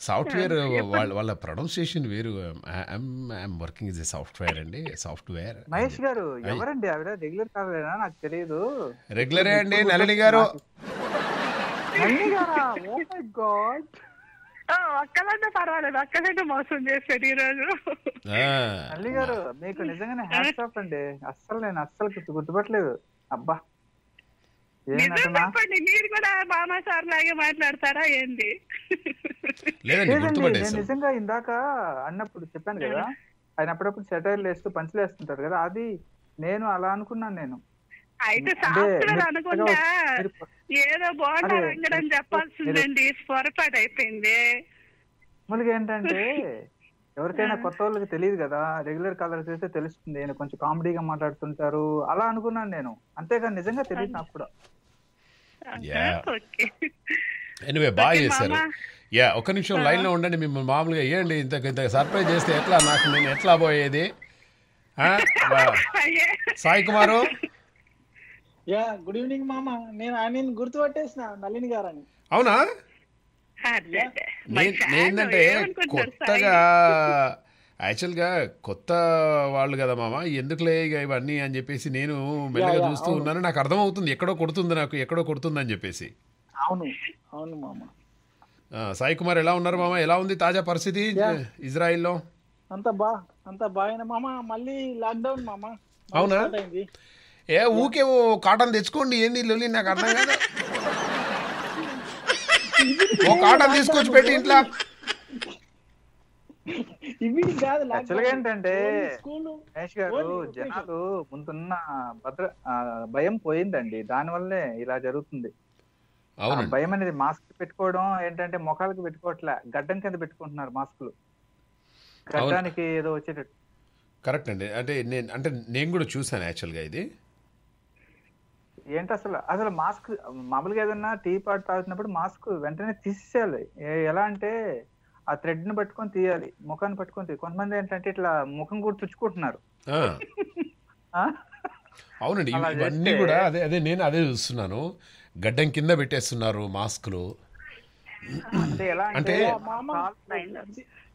సాఫ్ట్వేర్ వాళ్ళ వాళ్ళ ప్రొనౌన్సియేషన్ వేరు I'm working is a software అండి సాఫ్ట్వేర్ మహేష్ గారు ఎవరండి ఆవిడ రెగ్యులర్ కావాలేనా నాకు తెలియదు రెగ్యులరే అండి నలని గారు గాడ్ అక్కలంటే పర్వాలేదు అక్కలంటే మోసం చేస్తాడు ఈ రోజు అల్లి గారు మీకు నిజంగానే హ్యాట్స్ ఆఫ్ అండి అస్సలు నేను అస్సలు గుర్తుపట్టలేదు అబ్బా చెప్పండి మీరు కూడా మామా సార్ లాగే మాట్లాడతారా ఏంటి లేదండి నిజంగా ఇందాక అన్నప్పుడు చెప్పాను కదా ఆయన అప్పుడప్పుడు సెటైర్లు వేస్తూ పంచులు వేస్తుంటారు కదా అది నేను అలా అనుకున్నాను నేను అయితే అనుకుంటా ఏదో బాగుంటుంది రంగడం చెప్పాల్సిందండి పొరపాటు అయిపోయింది మళ్ళీ ఏంటంటే ఎవరికైనా కొత్త వాళ్ళకి తెలియదు కదా రెగ్యులర్ కాలర్ చేస్తే తెలుస్తుంది నేను కొంచెం కామెడీగా మాట్లాడుతుంటారు అలా అనుకున్నాను నేను అంతేగాని నిజంగా తెలియదు నాకు కూడా ఎనివే బాగా చేశారు యా ఒక్క నిమిషం లైన్ లో ఉండండి మిమ్మల్ని మామూలుగా ఏంటి ఇంత ఇంత సర్ప్రైజ్ చేస్తే ఎట్లా నాకు నేను ఎట్లా పోయేది Sai Kumar yeah good evening మామ నేను ఆయన గుర్తుపట్టేసిన నలిని గారని అవునా ఏంటంటే కొత్తగా యాక్చువల్ గా కొత్త వాళ్ళు కదా మామ ఎందుకులే ఇక ఇవన్నీ అని చెప్పేసి నేను మెల్లగా చూస్తూ ఉన్నాను నాకు అర్థమవుతుంది ఎక్కడో కొడుతుంది నాకు ఎక్కడో కొడుతుంది అని చెప్పేసి అవును అవును మామ సాయి కుమార్ ఎలా ఉన్నారు మామ ఎలా ఉంది తాజా పరిస్థితి ఇజ్రాయిల్లో అంత బా అంత బాగా మామ మళ్ళీ లాక్డౌన్ మామ అవునా ఏ ఊకే ఓ కాటన్ తెచ్చుకోండి ఏంది లొల్లి నాకు అర్థం కాదు ఓ కాటన్ తీసుకొచ్చి పెట్టి ఇంట్లో ఏంటంటే మహేష్ గారు జనాలు ముందున్న భద్ర భయం పోయిందండి దాని వల్లే ఇలా జరుగుతుంది భయం అనేది మాస్క్ పెట్టుకోవడం ఏంటంటే ముఖాలకు పెట్టుకోవట్లే గడ్డం కింద పెట్టుకుంటున్నారు మాస్కులు గడ్డానికి ఏదో వచ్చేటట్టు కరెక్ట్ అండి అంటే నేను అంటే నేను కూడా చూసాను యాక్చువల్గా ఇది ఏంటి అసలు అసలు మాస్క్ మామూలుగా ఏదన్నా టీ పాటు తాగుతున్నప్పుడు మాస్క్ వెంటనే తీసేయాలి ఎలా అంటే ఆ థ్రెడ్ ని పట్టుకొని తీయాలి ముఖాన్ని పట్టుకొని కొంతమంది ఏంటంటే ఇట్లా ముఖం కూడా తుచ్చుకుంటున్నారు అవునండి ఇవన్నీ కూడా అదే అదే నేను అదే చూస్తున్నాను గడ్డం కింద పెట్టేస్తున్నారు మాస్క్లు అంటే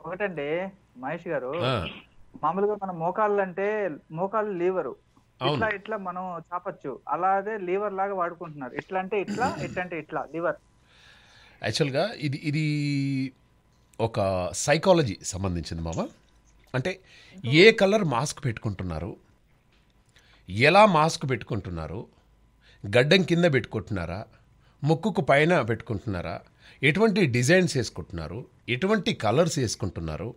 ఒకటండి మహేష్ గారు మామూలుగా మన మోకాళ్ళు అంటే మోకాళ్ళు లీవరు ఇట్లా ఇట్లా మనం చాపచ్చు అలాగే లీవర్ లాగా వాడుకుంటున్నారు ఇట్లా అంటే ఇట్లా ఇట్లా అంటే ఇట్లా లీవర్ యాక్చువల్గా ఇది ఇది ఒక సైకాలజీ సంబంధించింది మామ అంటే ఏ కలర్ మాస్క్ పెట్టుకుంటున్నారు ఎలా మాస్క్ పెట్టుకుంటున్నారు గడ్డం కింద పెట్టుకుంటున్నారా ముక్కుకు పైన పెట్టుకుంటున్నారా ఎటువంటి డిజైన్స్ వేసుకుంటున్నారు ఎటువంటి కలర్స్ వేసుకుంటున్నారు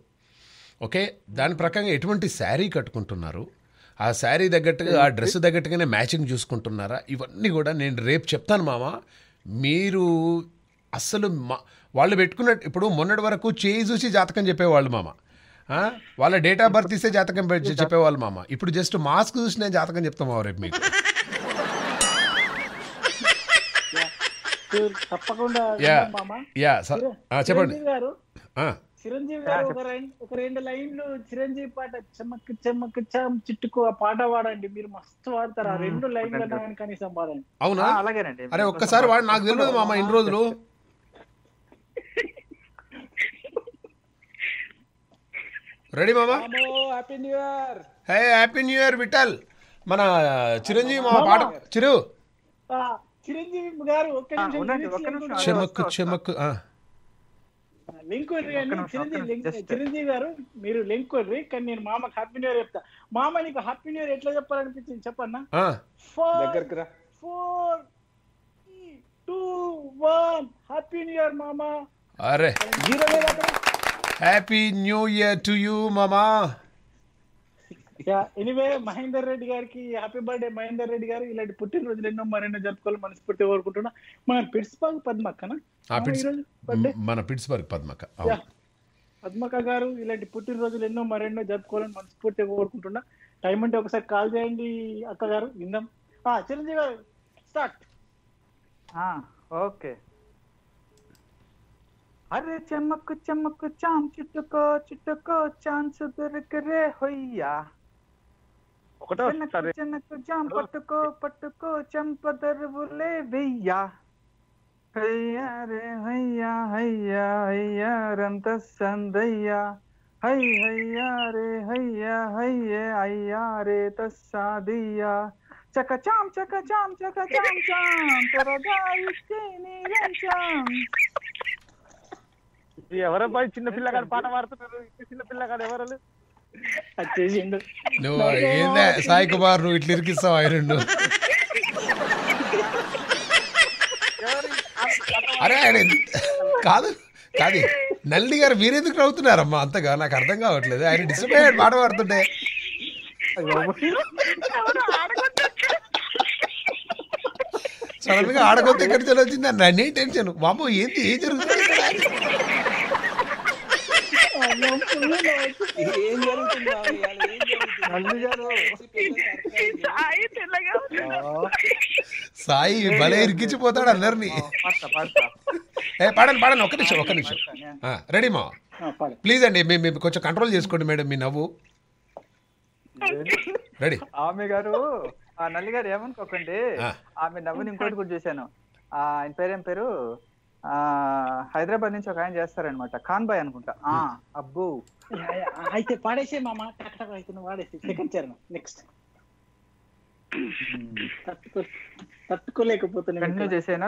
ఓకే దాని ప్రకారంగా ఎటువంటి శారీ కట్టుకుంటున్నారు ఆ శారీ తగ్గట్టుగా ఆ డ్రెస్ తగ్గట్టుగానే మ్యాచింగ్ చూసుకుంటున్నారా ఇవన్నీ కూడా నేను రేపు చెప్తాను మామ మీరు అస్సలు మా వాళ్ళు పెట్టుకున్న ఇప్పుడు మొన్నటి వరకు చేయి చూసి జాతకం చెప్పేవాళ్ళు మామ వాళ్ళ డేట్ ఆఫ్ బర్త్ ఇస్తే జాతకం చెప్పేవాళ్ళు మామ ఇప్పుడు జస్ట్ మాస్క్ చూసి నేను జాతకం చెప్తాం మామ రేపు మీకు యా చెప్పండి చిరంజీవి గారు ఒక ఒక రెండు లైన్లు చిరంజీవి పాట చెమక్ చెమక్ చామ్ చిట్టుకు ఆ పాట వాడండి మీరు మస్తు వాడతారు ఆ రెండు లైన్లు కనీసం వాడండి అవునా అలాగేనండి అరే ఒక్కసారి వాడు నాకు తెలియదు మామ ఇన్ని రోజులు రెడీ మామా happy new year hey happy new year Vithal మన చిరంజీవి మా పాట చిరు చిరంజీవి గారు ఒక్క నిమిషం చెమక్ చెమక్ లింక్ చిరంజీవి చిరంజీవి గారు మీరు లింక్ కొర్రి కానీ నేను మామకి హ్యాపీ న్యూ ఇయర్ చెప్తా మామ నీకు హ్యాపీ న్యూ ఇయర్ ఎట్లా చెప్పాలనిపించింది చెప్పన్నా దగ్గరికి four two one happy new year మామ అరే happy new year to you మామా ఎనివే మహేందర్ రెడ్డి గారికి హ్యాపీ బర్త్డే మహేందర్ రెడ్డి గారు ఇలాంటి పుట్టినరోజు ఎన్నో మరెన్నో జరుపుకోవాలి మనస్ఫూర్తి కోరుకుంటున్నా మన పిట్స్బర్గ్ పద్మక్కనా మన పద్మక్క పద్మక్క గారు ఇలాంటి పుట్టినరోజులు ఎన్నో మరెన్నో జరుపుకోవాలని మనస్ఫూర్తి కోరుకుంటున్నా టైం అంటే ఒకసారి కాల్ చేయండి అక్క గారు విందాం చిరంజీవి గారు స్టార్ట్ ఓకే అరే చెమ్మకు చెమ్మకు చాం చుట్టుకో చుట్టుకో ఛాన్స్ దొరికరే హొయ్యా ఒకటో సరే చిన్నకు జాం పట్టుకో పట్టుకో చంపదరువులే వెయ్యా హయ్యా రే హయ్యా హయ్యా హయ్యా రంత సందయ్యా హై హయ్యా రే హయ్యా హయ్యే అయ్యా రే తస్సాదియ్యా చకచాం చకచాం చకచాం చాం త్వరగా ఇచ్చేని రంచాం ఎవరబ్బాయి చిన్న పిల్లగాడు పాట పాడుతున్నారు చిన్న పిల్లగాడు ఎవరు వచ్చేసిండు నువ్వు ఏందే సాయి కుమార్ నువ్వు ఇట్లా ఇరికిస్తావు ఆయన అరే ఆయన కాదు కాదు నల్లి గారు మీరెందుకు నవ్వుతున్నారమ్మా అంతగా నాకు అర్థం కావట్లేదు ఆయన డిస్టర్బ్ అయ్యాడు మాట పాడుతుంటే సడన్ గా ఆడగొత్తే ఎక్కడి వచ్చింది అన్న టెన్షన్ బాబు ఏంటి ఏం జరుగుతుంది సాయి భలే ఇరికించిపోతాడు అందరినీ ఏ పాడండి పాడండి ఒక్క నిమిషం ఒక్క నిమిషం రెడీ మా ప్లీజ్ అండి మేము కొంచెం కంట్రోల్ చేసుకోండి మేడం మీ నవ్వు రెడీ ఆమె గారు నల్లి గారు ఏమనుకోకండి ఆమె నవ్వుని ఇంకోటి కూడా చూశాను ఆయన పేరేం పేరు హైదరాబాద్ నుంచి ఒక ఆయన చేస్తారనమాట ఖాన్ బాయ్ అనుకుంటా ఆ అబ్బో అయితే పాడేసే మామ టక్ సెకండ్ చరణం నెక్స్ట్ తట్టుకోలేకపోతున్నా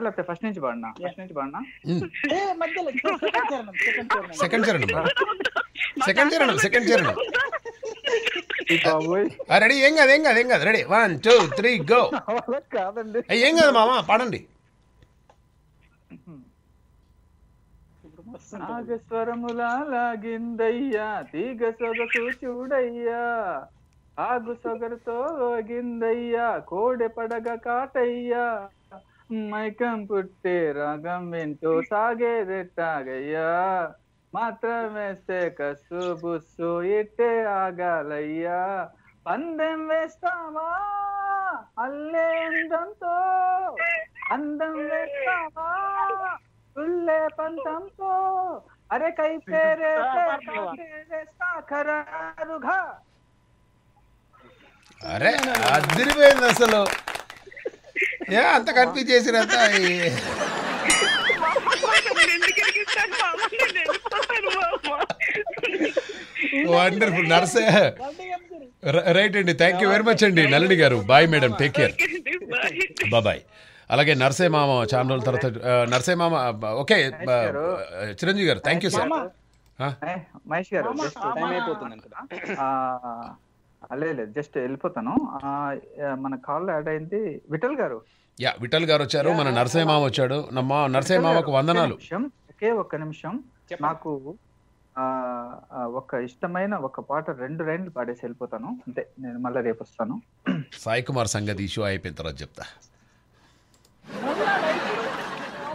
లేకపోతే ఫస్ట్ నుంచి పాడినా ఫస్ట్ నుంచి సెకండ్ సెకండ్ రెడీ ఏం కాదు ఏం కాదు ఏం కాదు ready one two three go కాదండి ఏం కాదు పాడండి ನಾಗ ಸ್ವರ ಮುಲಾಲಾಗಿಂದಯ್ಯ ಸೊಗಸು ಚೂಡಯ್ಯ ಆಗು ಸೊಗರ್ ತೋ ಗಿಂಗ್ಯಾಡೆ ಪಡಗ ಕಾಟಯ್ಯ ಮೈಕಂ ಪುಟ್ಟೆ ರಾಗಂಬೆಂಟು ಸಾಗೆ ಸಾಗೇ ಮಾತ್ರ ಮೇಸ್ತೆ ಕಸು ಬುಸ್ಸು ಇಟ್ಟೆ ಆಗಲಯ್ಯ ಅಂದಂ ವೇಸ್ತಾವ ಅಲ್ಲೇ ಅಂದಂತ తుల్లే పంతంతో అరే కై తేరే ఖరారుగా అరే అదిరిపోయింది అసలు ఏ అంత కన్ఫ్యూజ్ చేసినంత వండర్ఫుల్ నర్సే రైట్ అండి థ్యాంక్ యూ వెరీ మచ్ అండి నల్లిని గారు bye madam take care bye అలాగే నర్సేమామ మామ తర్వాత నర్సేమామ మామ ఓకే చిరంజీవి గారు థ్యాంక్ యూ సార్ మహేష్ గారు జస్ట్ టైం అయిపోతుంది లేదు జస్ట్ వెళ్ళిపోతాను మన కాల్ యాడ్ అయింది విఠల్ గారు యా విఠల్ గారు వచ్చారు మన నర్సేమామ మామ వచ్చాడు నమ్మ నర్సే వందనాలు ఒకే ఒక్క నిమిషం నాకు ఒక ఇష్టమైన ఒక పాట రెండు రైన్లు పాడేసి వెళ్ళిపోతాను అంతే నేను మళ్ళీ రేపు వస్తాను సాయి కుమార్ సంగతి ఇష్యూ అయిపోయిన తర్వాత చెప్తా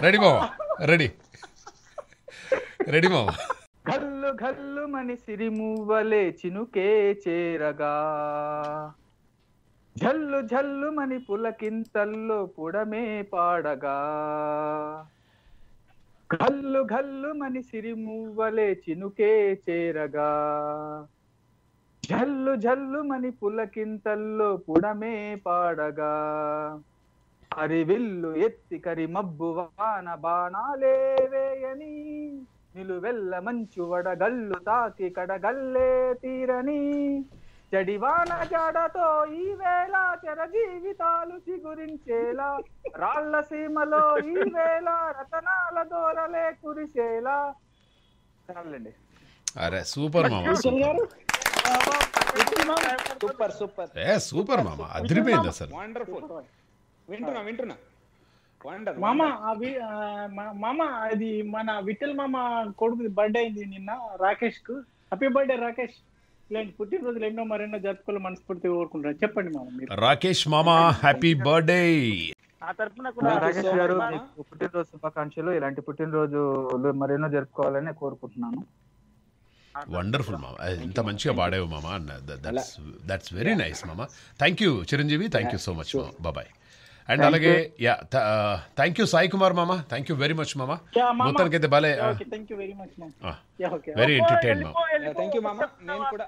రెడీ మామ రెడీ రెడీ మామ కళ్ళు కళ్ళు మని సిరి మువ్వలే చినుకే చేరగా జల్లు జల్లు మని పులకింతల్లో పుడమే పాడగా కల్లు గల్లు మని సిరి మువ్వలే చినుకే చేరగా జల్లు జల్లు మని పులకింతల్లో పుడమే పాడగా అరివిల్లు ఎత్తి కరి మబ్బు వాన బాణాలేవేయని నిలువెల్ల మంచు వడగల్లు తాకి కడగల్లే తీరని చెడివాన జాడతో ఈ వేళ చెర జీవితాలు చిగురించేలా రాళ్ల సీమలో ఈ వేళ రతనాల దోరలే కురిసేలా చాలండి అరే సూపర్ మామ సూపర్ సూపర్ మామ అదిరిపోయింది అసలు వండర్ఫుల్ వింటున్నా వింటున్నా మామ అవి మామ అది మన విఠల్ మామ కొడుకు బర్త్డే అయింది నిన్న రాకేష్ కు హ్యాపీ బర్త్డే రాకేష్ ఇలాంటి పుట్టినరోజులు ఎన్నో మరెన్నో జరుపుకోవాలి మనస్ఫూర్తిగా కోరుకుంటారు చెప్పండి మామ మీరు రాకేష్ మామ హ్యాపీ బర్త్డే ఆ తరఫున కూడా రాకేష్ గారు పుట్టినరోజు శుభాకాంక్షలు ఇలాంటి పుట్టినరోజు మరెన్నో జరుపుకోవాలని కోరుకుంటున్నాను వండర్ఫుల్ మామ ఇంత మంచిగా పాడావు మామా దట్స్ దట్స్ వెరీ నైస్ మామ thank you Chiranjeevi thank you so much మామ బాబాయ్ అండ్ అలాగే yeah thank you Sai Kumar మామ థ్యాంక్ యూ వెరీ మచ్ మామా మొత్తానికి అయితే భలే వెరీ ఎంటర్టైన్ థ్యాంక్ యూ మామా నేను కూడా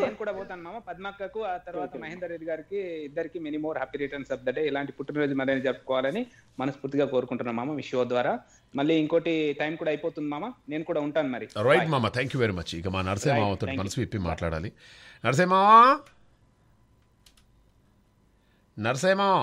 నేను కూడా పోతాను మామ పద్మక్కకు ఆ తర్వాత మహేందర్ రెడ్డి గారికి ఇద్దరికి many more happy returns of the day ఇలాంటి పుట్టినరోజు మరీ చెప్పుకోవాలని మనస్ఫూర్తిగా కోరుకుంటున్నాం మామ మీ షో ద్వారా మళ్ళీ ఇంకోటి టైం కూడా అయిపోతుంది మామ నేను కూడా ఉంటాను మరి రైట్ మామ థ్యాంక్ యూ వెరీ మచ్ ఇక మా నరసే మామతో మనసు విప్పి మాట్లాడాలి నరసే మామ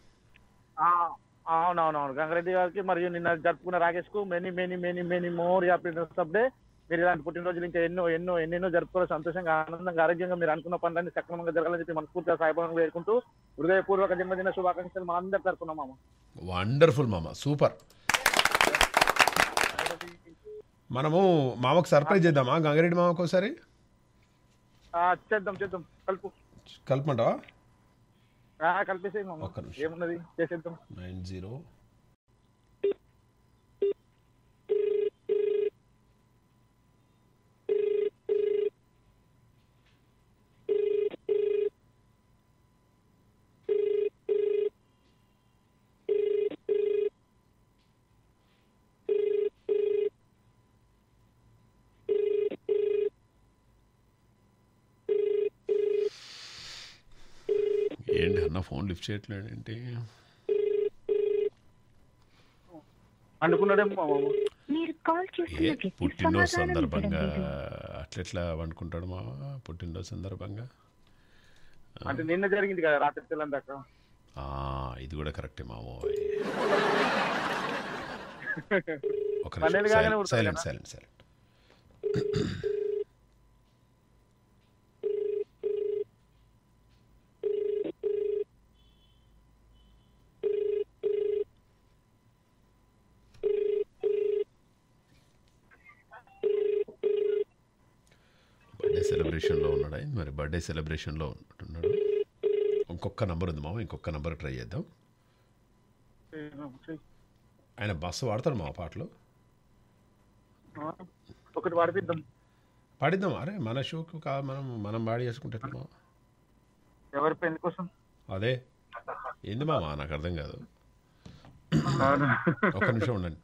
అవునవునవును గంగారెడ్డి గారికి మరియు నిన్న జరుపుకున్న రాకేష్ కు many many many many more happiness day మీరు ఇలాంటి పుట్టినరోజులు ఇంకా ఎన్నో ఎన్నో ఎన్నెన్నో జరుపుకోవాలి సంతోషంగా ఆనందంగా ఆరోగ్యంగా మీరు అనుకున్న పనులన్నీ సక్రమంగా జరగాలని చెప్పి మనస్ఫూర్తిగా సాయిబాబు వేడుకుంటూ హృదయపూర్వక జన్మదిన శుభాకాంక్షలు మా అందరు తరఫున మామ వండర్ఫుల్ మామ సూపర్ మనము మామకు సర్ప్రైజ్ చేద్దామా గంగారెడ్డి మామకు ఒకసారి చేద్దాం చేద్దాం కలుపు అంటావా కల్పిస్తే ఏమున్నది చేసేద్దాం నైన్ జీరో ఏంటి అన్న ఫోన్ లిఫ్ట్ చేయట్లేడు ఏంటి పుట్టినరోజు సందర్భంగా అట్లెట్లా వండుకుంటాడు మావా పుట్టినరోజు సందర్భంగా అంటే నిన్న జరిగింది కదా రాత్రి తెల్లందాక ఇది కూడా కరెక్టే మామో ఒక సైలెంట్ సైలెంట్ సైలెంట్ మరి బర్త్డే సెలబ్రేషన్లో ఉంటున్నాడు ఇంకొక నంబర్ ఉంది మామ ఇంకొక నంబర్ ట్రై చేద్దాం ఆయన బస్సు వాడతాడు మా పాటలు ఒకటి పాడిద్దాం పాడిద్దాం అరే మన షోకు కా మనం మనం పాడి చేసుకుంటే ఎవరి పెళ్లి కోసం అదే ఏంది మామ నాకు అర్థం కాదు ఒక్క నిమిషం ఉండండి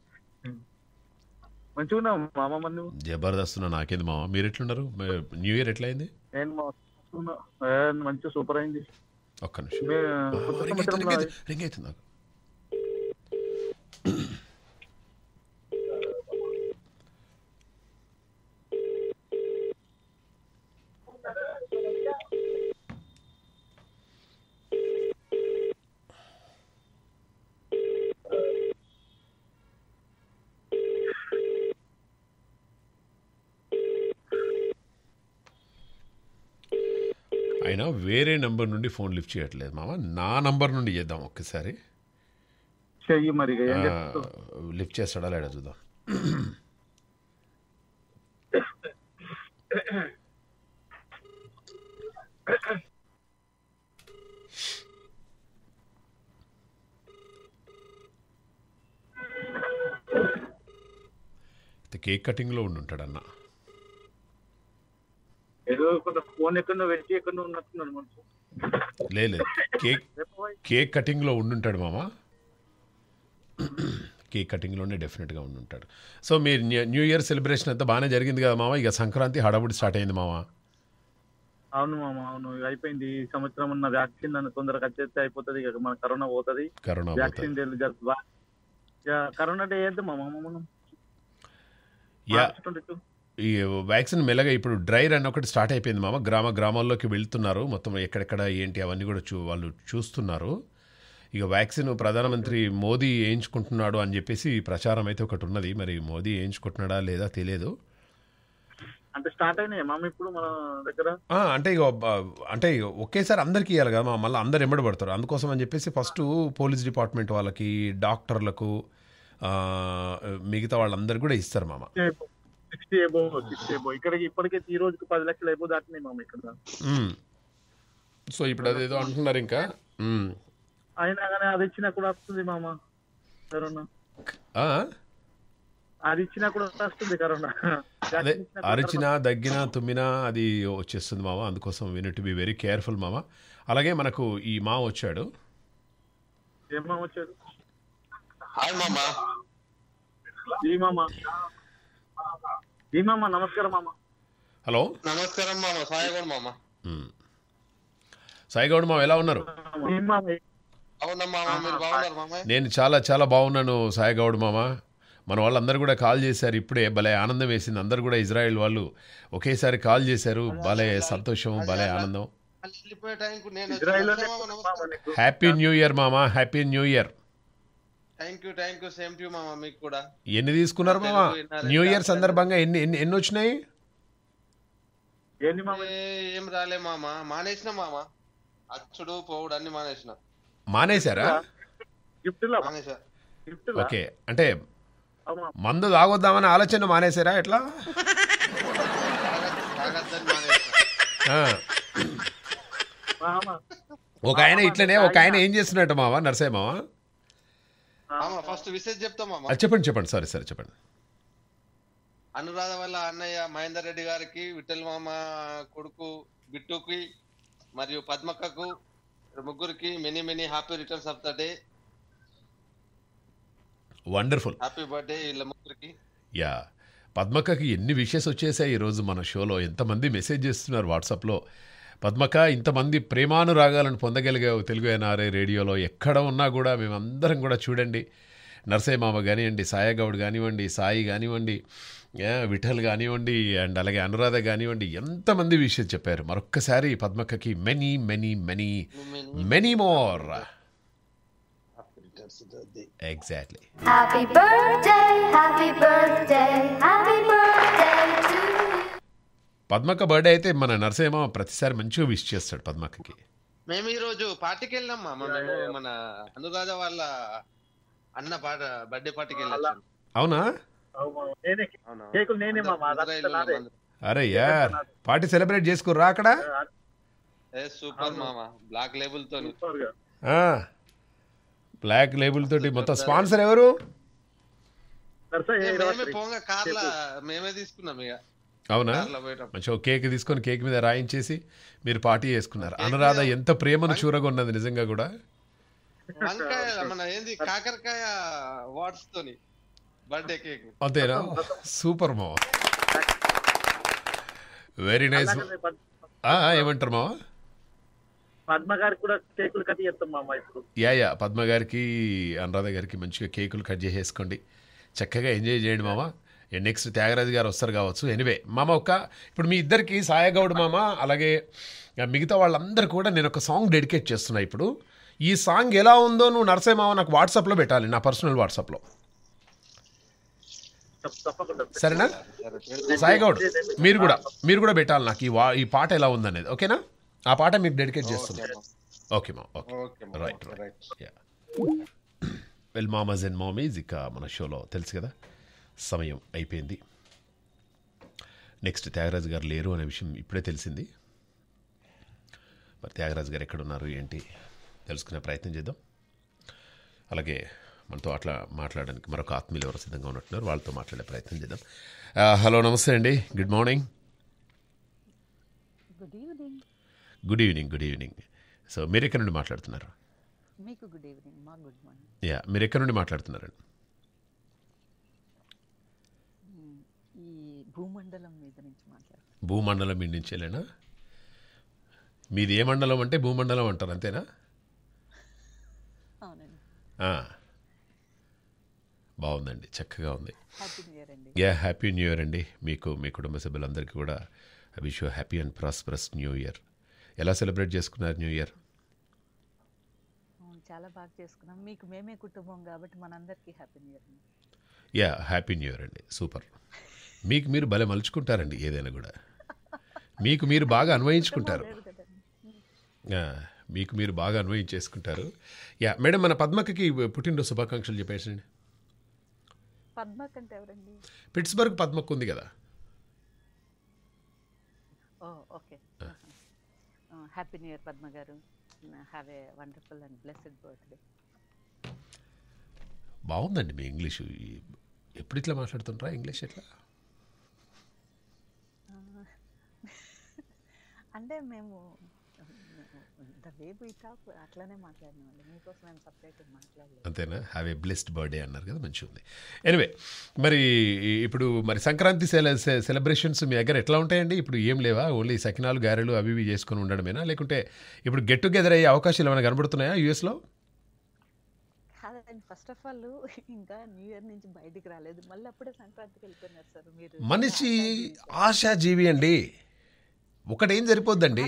మంచిగా ఉన్నాం మామ జబర్దస్త్ నాకేంది మామ మీరు ఎట్లున్నారు న్యూ ఇయర్ ఎట్లయింది నేను మా మంచి సూపర్ అయింది ఒక్క నిమిషం రింగ్ అవుతుంది రింగ్ అవుతుంది నాకు నంబర్ నుండి ఫోన్ లిఫ్ట్ చేయట్లేదు మామ నా నంబర్ నుండి చేద్దాం ఒక్కసారి మరి లిఫ్ట్ చేస్తాడా లేడా చూద్దాం కేక్ కటింగ్ లో ఉండి ఉంటాడన్న ఏదో కొంత ఫోన్ ఎక్కడో వెళ్ళి ఎక్కడో ఉన్నట్టున్నాడు మనసు లేదు కేక్ కేక్ కటింగ్లో ఉండుంటాడు మామ కేక్ కటింగ్లోనే డెఫినెట్గా ఉండుంటాడు సో మీరు న్యూ ఇయర్ సెలబ్రేషన్ అంతా బాగానే జరిగింది కదా మామ ఇక సంక్రాంతి హడావుడి స్టార్ట్ అయింది మామ అవును మామ అవును అయిపోయింది ఈ సంవత్సరం ఉన్న వ్యాక్సిన్ అని తొందరగా వచ్చేస్తే అయిపోతుంది ఇక మన కరోనా పోతుంది కరోనా వ్యాక్సిన్ కరోనా డే ఏంటి మామ మనం ఈ వ్యాక్సిన్ మెల్లగా ఇప్పుడు డ్రై రన్ ఒకటి స్టార్ట్ అయిపోయింది మామ గ్రామ గ్రామాల్లోకి వెళ్తున్నారు మొత్తం ఎక్కడెక్కడ ఏంటి అవన్నీ కూడా చూ వాళ్ళు చూస్తున్నారు ఇక వ్యాక్సిన్ ప్రధానమంత్రి మోదీ వేయించుకుంటున్నాడు అని చెప్పేసి ప్రచారం అయితే ఒకటి ఉన్నది మరి మోదీ వేయించుకుంటున్నాడా లేదా తెలియదు అంటే స్టార్ట్ ఇప్పుడు దగ్గర అంటే ఇక అంటే ఒకేసారి అందరికి ఇవ్వాలి కదా మళ్ళీ అందరు ఎంబడి పడతారు అందుకోసం అని చెప్పేసి ఫస్ట్ పోలీస్ డిపార్ట్మెంట్ వాళ్ళకి డాక్టర్లకు మిగతా వాళ్ళందరికి కూడా ఇస్తారు మామ సిక్స్టీ ఏబో సిక్స్టీ ఏబో ఇక్కడికి ఇప్పటికే ఈ రోజుకి పది లక్షలు ఏబో దాటినాయి మామ ఇక్కడ సో ఇప్పుడు అదేదో అంటున్నారు ఇంకా అయినా కానీ అది ఇచ్చినా కూడా వస్తుంది మామ కరోనా అది ఇచ్చినా కూడా వస్తుంది కరోనా అదే అరిచినా దగ్గినా తుమ్మినా అది వచ్చేస్తుంది మామ అందుకోసం we to be very careful మామ అలాగే మనకు ఈ మా వచ్చాడు ఏం మా వచ్చాడు హాయ్ మామ ఈ మామ భీమమ్మ నమస్కారం మామ హలో నమస్కారం మామ సాయిగౌడ్ మామ సాయిగౌడ్ మామ ఎలా ఉన్నారు నేను చాలా చాలా బాగున్నాను సాయిగౌడ్ మామ మన వాళ్ళందరూ కూడా కాల్ చేశారు ఇప్పుడే భలే ఆనందం వేసింది అందరు కూడా ఇజ్రాయెల్ వాళ్ళు ఒకేసారి కాల్ చేశారు భలే సంతోషం భలే ఆనందం హ్యాపీ న్యూ ఇయర్ మామ happy new year thank you thank you same to మామ మీకు కూడా ఎన్ని తీసుకున్నారు మామా న్యూ ఇయర్ సందర్భంగా ఎన్ని ఎన్ని ఎన్ని వచ్చినాయి ఏం రాలే మామా మానేసిన మామా అచ్చుడు పోవుడు అన్ని మానేసిన మానేశారా ఓకే అంటే మందు తాగొద్దామని ఆలోచన మానేశారా ఎట్లా ఒక ఆయన ఇట్లనే ఒక ఆయన ఏం చేస్తున్నట్టు మావా నర్సయ్య మావా ఫస్ట్ విశేష చెప్తామా చెప్పండి చెప్పండి సరే సరే చెప్పండి అనురాధ వల్ల అన్నయ్య మహేందర్ రెడ్డి గారికి విఠల్ మామ కొడుకు బిట్టుకి మరియు పద్మక్కకు ముగ్గురికి many many happy returns of the day wonderful happy birthday వీళ్ళ ముగ్గురికి యా పద్మక్కకి ఎన్ని విషయస్ వచ్చేసాయి ఈరోజు మన షోలో ఎంతమంది మెసేజ్ చేస్తున్నారు వాట్సాప్లో పద్మక ఇంతమంది ప్రేమానురాగాలను పొందగలిగావు తెలుగు ఎన్ఆర్ఐ రేడియోలో ఎక్కడ ఉన్నా కూడా మేమందరం కూడా చూడండి నర్సయ్య కానివ్వండి సాయగౌడ్ కానివ్వండి సాయి కానివ్వండి విఠల్ కానివ్వండి అండ్ అలాగే అనురాధ కానివ్వండి ఎంతమంది విషయం చెప్పారు మరొక్కసారి పద్మకకి many many many many more exactly happy birthday happy birthday happy birthday Padmakka birthday అయితే మన నరసేమ ప్రతిసారి మంచిగా విష్ చేస్తాడు పద్మకి మేము ఈరోజు పార్టీకి వెళ్ళాం మన మన అనురాధ వాళ్ళ అన్న పాట బర్త్డే పార్టీకి వెళ్ళాం అవునా అరే పార్టీ సెలబ్రేట్ చేసుకోరా అక్కడ సూపర్ మామా బ్లాక్ లేబుల్ తో బ్లాక్ లేబుల్ తోటి మొత్తం స్పాన్సర్ ఎవరు మేమే తీసుకున్నాం ఇక అవునా మంచి ఒక కేక్ తీసుకొని కేక్ మీద రాయించేసి మీరు పార్టీ చేసుకున్నారు అనురాధ ఎంత ప్రేమను చూరగొన్నది నిజంగా కూడా ఏంది కాకరకాయ వాట్స్ తోని బర్త్డే కేక్ అంతేనా సూపర్ మా వెరీ నైస్ ఏమంటారు మా పద్మగారికి కేకులు యా యా పద్మ గారికి అనురాధ గారికి మంచిగా కేకులు కట్ చేసేసుకోండి చక్కగా ఎంజాయ్ చేయండి మామ నెక్స్ట్ త్యాగరాజు గారు వస్తారు కావచ్చు ఎనివే మామ ఒక్క ఇప్పుడు మీ ఇద్దరికి సాయగౌడ్ మామ అలాగే మిగతా వాళ్ళందరూ కూడా నేను ఒక సాంగ్ డెడికేట్ చేస్తున్నా ఇప్పుడు ఈ సాంగ్ ఎలా ఉందో నువ్వు నర్సయ్య మామ నాకు వాట్సాప్లో పెట్టాలి నా పర్సనల్ వాట్సాప్లో సరేనా సాయిగౌడ్ మీరు కూడా మీరు కూడా పెట్టాలి నాకు ఈ వా ఈ పాట ఎలా ఉందనేది ఓకేనా ఆ పాట మీకు డెడికేట్ చేస్తుంది ఓకే మా okay right right yeah well మామజ్ అండ్ మామీజ్ ఇక మన షోలో తెలుసు కదా సమయం అయిపోయింది నెక్స్ట్ త్యాగరాజు గారు లేరు అనే విషయం ఇప్పుడే తెలిసింది మరి త్యాగరాజు గారు ఎక్కడున్నారు ఏంటి తెలుసుకునే ప్రయత్నం చేద్దాం అలాగే మనతో అట్లా మాట్లాడడానికి మరొక ఆత్మీయులు ఎవరు సిద్ధంగా ఉన్నట్టున్నారు వాళ్ళతో మాట్లాడే ప్రయత్నం చేద్దాం హలో నమస్తే అండి good morning good evening good evening good evening so మీరు ఎక్కడి నుండి మాట్లాడుతున్నారు మీకు గుడ్ ఈవినింగ్ మా గుడ్ మార్నింగ్ యా మీరు ఎక్కడి నుండి మాట్లాడుతున్నారండి భూమండలం మీద నుంచి మాట్లాడుతున్నాను మీది ఏ మండలం అంటే భూమండలం అంటారు అంతేనా బాగుందండి చక్కగా ఉంది యా హ్యాపీ న్యూ ఇయర్ అండి మీకు మీ కుటుంబ సభ్యులందరికీ కూడా I wish you happy and prosperous new year ఎలా సెలబ్రేట్ చేసుకున్నారు న్యూ ఇయర్ చాలా బాగా చేసుకున్నాం మీకు మేమే కుటుంబం కాబట్టి మనందరికీ happy new year yeah happy new year అండి సూపర్ మీకు మీరు భలే మలుచుకుంటారండి ఏదైనా కూడా మీకు మీరు బాగా అన్వయించుకుంటారు మీకు మీరు బాగా అన్వయించేసుకుంటారు యా మేడం మన పద్మకి పుట్టినరోజు శుభాకాంక్షలు చెప్పేసండి పిట్స్బర్గ్ పద్మకు ఉంది కదా హ్యాపీ న్యూ ఇయర్ పద్మ గారు have a wonderful and blessed birthday బాగుందండి మీ ఇంగ్లీషు ఎప్పుడు ఇట్లా మాట్లాడుతుంటారా ఇంగ్లీష్ ఎట్లా అంటే మేము అంతేనా హ్యావ్ ఏ బ్లెస్డ్ బర్త్డే అన్నారు కదా మంచిగా ఉంది ఎనివే మరి ఇప్పుడు మరి సంక్రాంతి సెలబ్రేషన్స్ మీ దగ్గర ఎట్లా ఉంటాయండి ఇప్పుడు ఏం లేవా ఓన్లీ సకినాలు గారెలు అవి ఇవి చేసుకొని ఉండడమేనా లేకుంటే ఇప్పుడు గెట్ టుగెదర్ అయ్యే అవకాశాలు ఏమైనా కనబడుతున్నాయా యూఎస్లో ఫస్ట్ ఆఫ్ ఆల్ ఇంకా న్యూ ఇయర్ నుంచి బయటికి రాలేదు మళ్ళీ అప్పుడే సంక్రాంతికి వెళ్తున్నారు సార్ మీరు మనిషి ఆశాజీవి అండి ఒకటేం సరిపోద్దండి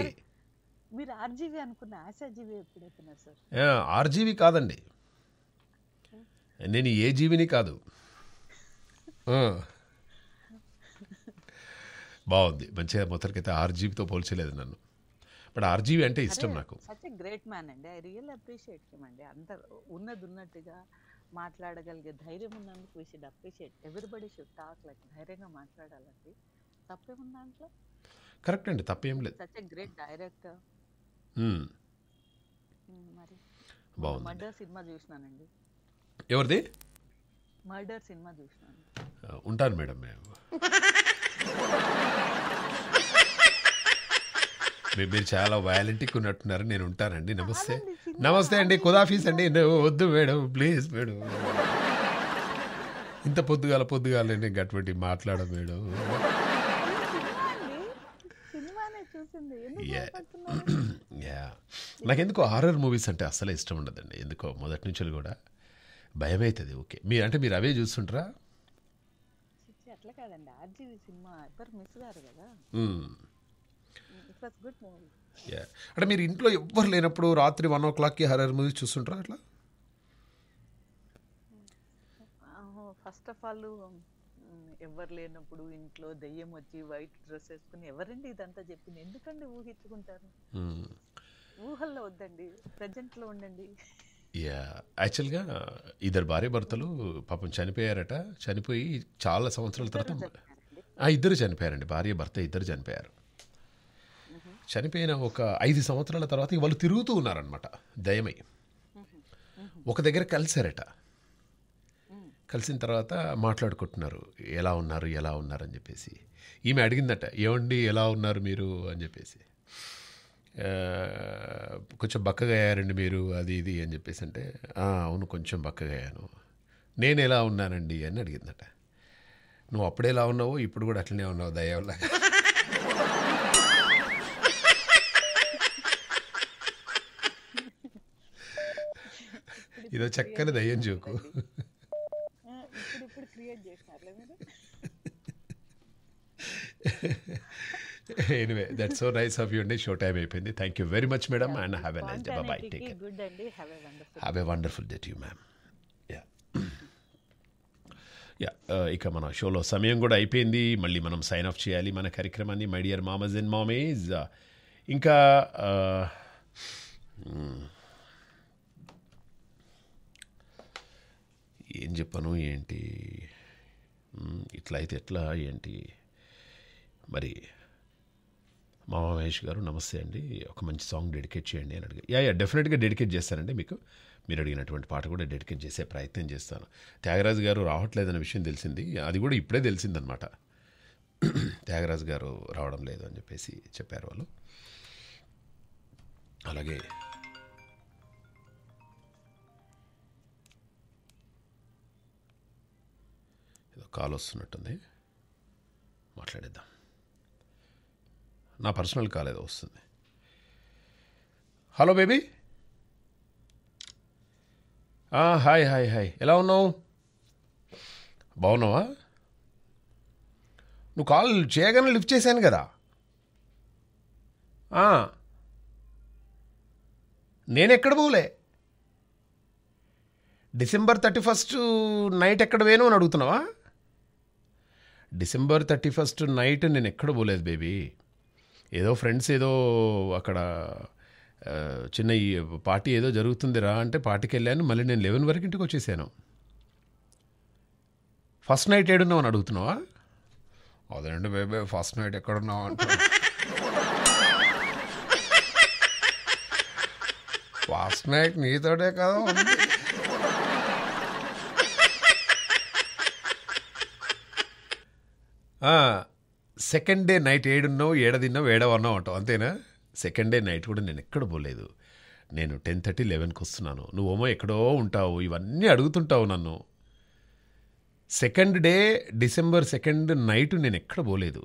మీరు ఆర్జీవి అనుకున్న ఆశాజీవి ఎప్పుడైతున్నారు సార్ ఆర్జీవి కాదండి నేను ఏ జీవిని కాదు బాగుంది మంచిగా మొత్తానికైతే ఆర్జీవితో పోల్చలేదు నన్ను బట్ ఆర్జీవి అంటే ఇష్టం నాకు సచ్ గ్రేట్ మ్యాన్ అండి ఐ రియల్ అప్రిషియేట్ హిమ్ అండి అంత ఉన్నది ఉన్నట్టుగా మాట్లాడగలిగే ధైర్యం ఉన్నందుకు we should appreciate everybody should talk like ధైర్యంగా మాట్లాడాలండి తప్పేముంది దాంట్లో కరెక్ట్ అండి తప్పేం లేదు మరి బాగుంది ఎవరిది మర్డర్ సినిమా చూసినాను ఉంటాను మేడం మేము మీరు చాలా వయలెంటిక్ ఉన్నట్టున్నారు నేను ఉంటానండి నమస్తే నమస్తే అండి కుదాఫీస్ అండి వద్దు మేడం ప్లీజ్ మేడం ఇంత పొద్దుగాల పొద్దుగాల నేను గటువంటి మాట్లాడ మేడం యా ఎందుకో హారర్ మూవీస్ అంటే అసలే ఇష్టం ఉండదండి ఎందుకో మొదటి నుంచి కూడా భయం అవుతుంది ఓకే మీరు అంటే మీరు అవే చూస్తుంటారా అట్లా కాదండి ఆర్జీవి సినిమా మిస్ గారు కదా గుడ్ మూవీ యా అంటే మీరు ఇంట్లో ఎవ్వరు లేనప్పుడు రాత్రి వన్ ఓ క్లాక్కి హారర్ మూవీస్ చూస్తుంటారా అట్లా ఫస్ట్ ఆఫ్ ఆల్ ఎవరు లేనప్పుడు ఇంట్లో దయ్యం వచ్చి వైట్ డ్రెస్ వేసుకుని ఎవరండి ఇదంతా చెప్పింది ఎందుకండి ఊహించుకుంటారు ఊహల్లో వద్దండి లో ఉండండి యా యాక్చువల్గా ఇద్దరు భార్య భర్తలు పాపం చనిపోయారట చనిపోయి చాలా సంవత్సరాల తర్వాత ఆ ఇద్దరు చనిపోయారండి భార్య భర్త ఇద్దరు చనిపోయారు చనిపోయిన ఒక ఐదు సంవత్సరాల తర్వాత వాళ్ళు తిరుగుతూ ఉన్నారనమాట దయమై ఒక దగ్గర కలిశారట కలిసిన తర్వాత మాట్లాడుకుంటున్నారు ఎలా ఉన్నారు ఎలా ఉన్నారు అని చెప్పేసి ఈమె అడిగిందట ఏమండి ఎలా ఉన్నారు మీరు అని చెప్పేసి కొంచెం బక్కగా అయ్యారండి మీరు అది ఇది అని చెప్పేసి అంటే అవును కొంచెం బక్కగా అయ్యాను నేను ఎలా ఉన్నానండి అని అడిగిందట నువ్వు అప్పుడు ఎలా ఉన్నావు ఇప్పుడు కూడా అట్లనే ఉన్నావు దయవల్ల ఇదో చక్కని దయ్యం చూకు anyway that so nice of you అండి షో టైం అయిపోయింది thank you very much madam and have a nice day bye take have a wonderful day you ma'am yeah yeah ఇక మన షోలో సమయం కూడా అయిపోయింది మళ్ళీ మనం సైన్ ఆఫ్ చేయాలి మన కార్యక్రమాన్ని మై డియర్ మామజ్ అండ్ మామేజ్ ఇంకా uh, hmm, ఏం చెప్పను ఏంటి hmm, ఇట్లయితే ఎట్లా ఏంటి మరి మా మహేష్ గారు నమస్తే అండి ఒక మంచి సాంగ్ డెడికేట్ చేయండి అని అడిగి యా యా డెఫినెట్గా డెడికేట్ చేస్తానండి మీకు మీరు అడిగినటువంటి పాట కూడా డెడికేట్ చేసే ప్రయత్నం చేస్తాను త్యాగరాజు గారు రావట్లేదన్న విషయం తెలిసింది అది కూడా ఇప్పుడే తెలిసిందనమాట త్యాగరాజు గారు రావడం లేదు అని చెప్పేసి చెప్పారు వాళ్ళు అలాగే కాల్ వస్తున్నట్టుంది మాట్లాడేద్దాం నా పర్సనల్ కాల్ ఏదో వస్తుంది hello baby hi hi hi ఎలా ఉన్నావు బాగున్నావా నువ్వు కాల్ చేయగానే లిఫ్ట్ చేశాను కదా నేనెక్కడ పోలే డిసెంబర్ థర్టీ ఫస్ట్ నైట్ ఎక్కడ వేను అని అడుగుతున్నావా డిసెంబర్ థర్టీ ఫస్ట్ నైట్ నేను ఎక్కడ పోలేదు బేబీ ఏదో ఫ్రెండ్స్ ఏదో అక్కడ చిన్న ఈ పార్టీ ఏదో జరుగుతుంది రా అంటే పార్టీకి వెళ్ళాను మళ్ళీ నేను లెవెన్ వరకు ఇంటికి వచ్చేసాను ఫస్ట్ నైట్ ఏడున్నావు అని అడుగుతున్నావా అదేంటి బేబే ఫస్ట్ నైట్ ఎక్కడున్నావు అంటే ఫస్ట్ నైట్ నీతోటే కదా సెకండ్ డే నైట్ ఏడున్నావు ఏడదిన్నావు ఏడవన్నావు అంటావు అంతేనా సెకండ్ డే నైట్ కూడా నేను ఎక్కడ పోలేదు నేను టెన్ థర్టీ లెవెన్కి వస్తున్నాను నువ్వేమో ఎక్కడో ఉంటావు ఇవన్నీ అడుగుతుంటావు నన్ను second day December second night నేను ఎక్కడ పోలేదు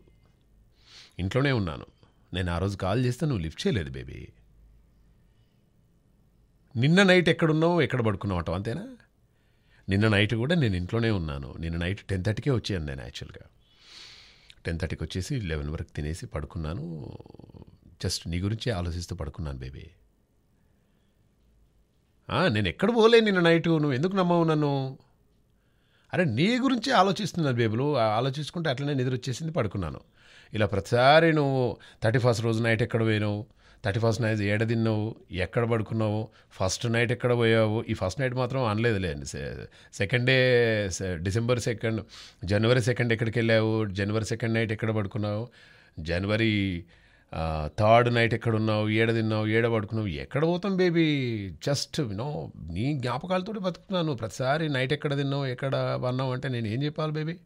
ఇంట్లోనే ఉన్నాను నేను ఆ రోజు కాల్ చేస్తే నువ్వు లిఫ్ట్ చేయలేదు బేబీ నిన్న నైట్ ఎక్కడున్నావు ఎక్కడ పడుకున్నావు అంటావు అంతేనా నిన్న నైట్ కూడా నేను ఇంట్లోనే ఉన్నాను నిన్న నైట్ టెన్ థర్టీకే వచ్చాను నేను యాక్చువల్గా టెన్ థర్టీకి వచ్చేసి లెవెన్ వరకు తినేసి పడుకున్నాను జస్ట్ నీ గురించి ఆలోచిస్తూ పడుకున్నాను బేబీ నేను ఎక్కడ పోలే నిన్న నైట్ నువ్వు ఎందుకు నమ్మవు నన్ను అరే నీ గురించి ఆలోచిస్తున్నాను బేబులు ఆలోచించుకుంటే అట్లనే నిద్ర వచ్చేసింది పడుకున్నాను ఇలా ప్రతిసారి నువ్వు థర్టీ ఫస్ట్ రోజు నైట్ ఎక్కడ పోయినావు థర్టీ ఫస్ట్ నైట్ ఏడ తిన్నావు ఎక్కడ పడుకున్నావు ఫస్ట్ నైట్ ఎక్కడ పోయావు ఈ ఫస్ట్ నైట్ మాత్రం అనలేదు లేండి సెకండ్ డే డిసెంబర్ సెకండ్ జనవరి సెకండ్ ఎక్కడికి వెళ్ళావు జనవరి సెకండ్ నైట్ ఎక్కడ పడుకున్నావు జనవరి థర్డ్ నైట్ ఎక్కడ ఉన్నావు ఏడ తిన్నావు ఏడ పడుకున్నావు ఎక్కడ పోతాం బేబీ జస్ట్ నో నీ జ్ఞాపకాలతో బతుకుతున్నాను ప్రతిసారి నైట్ ఎక్కడ తిన్నావు ఎక్కడ వన్నావు అంటే నేను ఏం చెప్పాలి బేబీ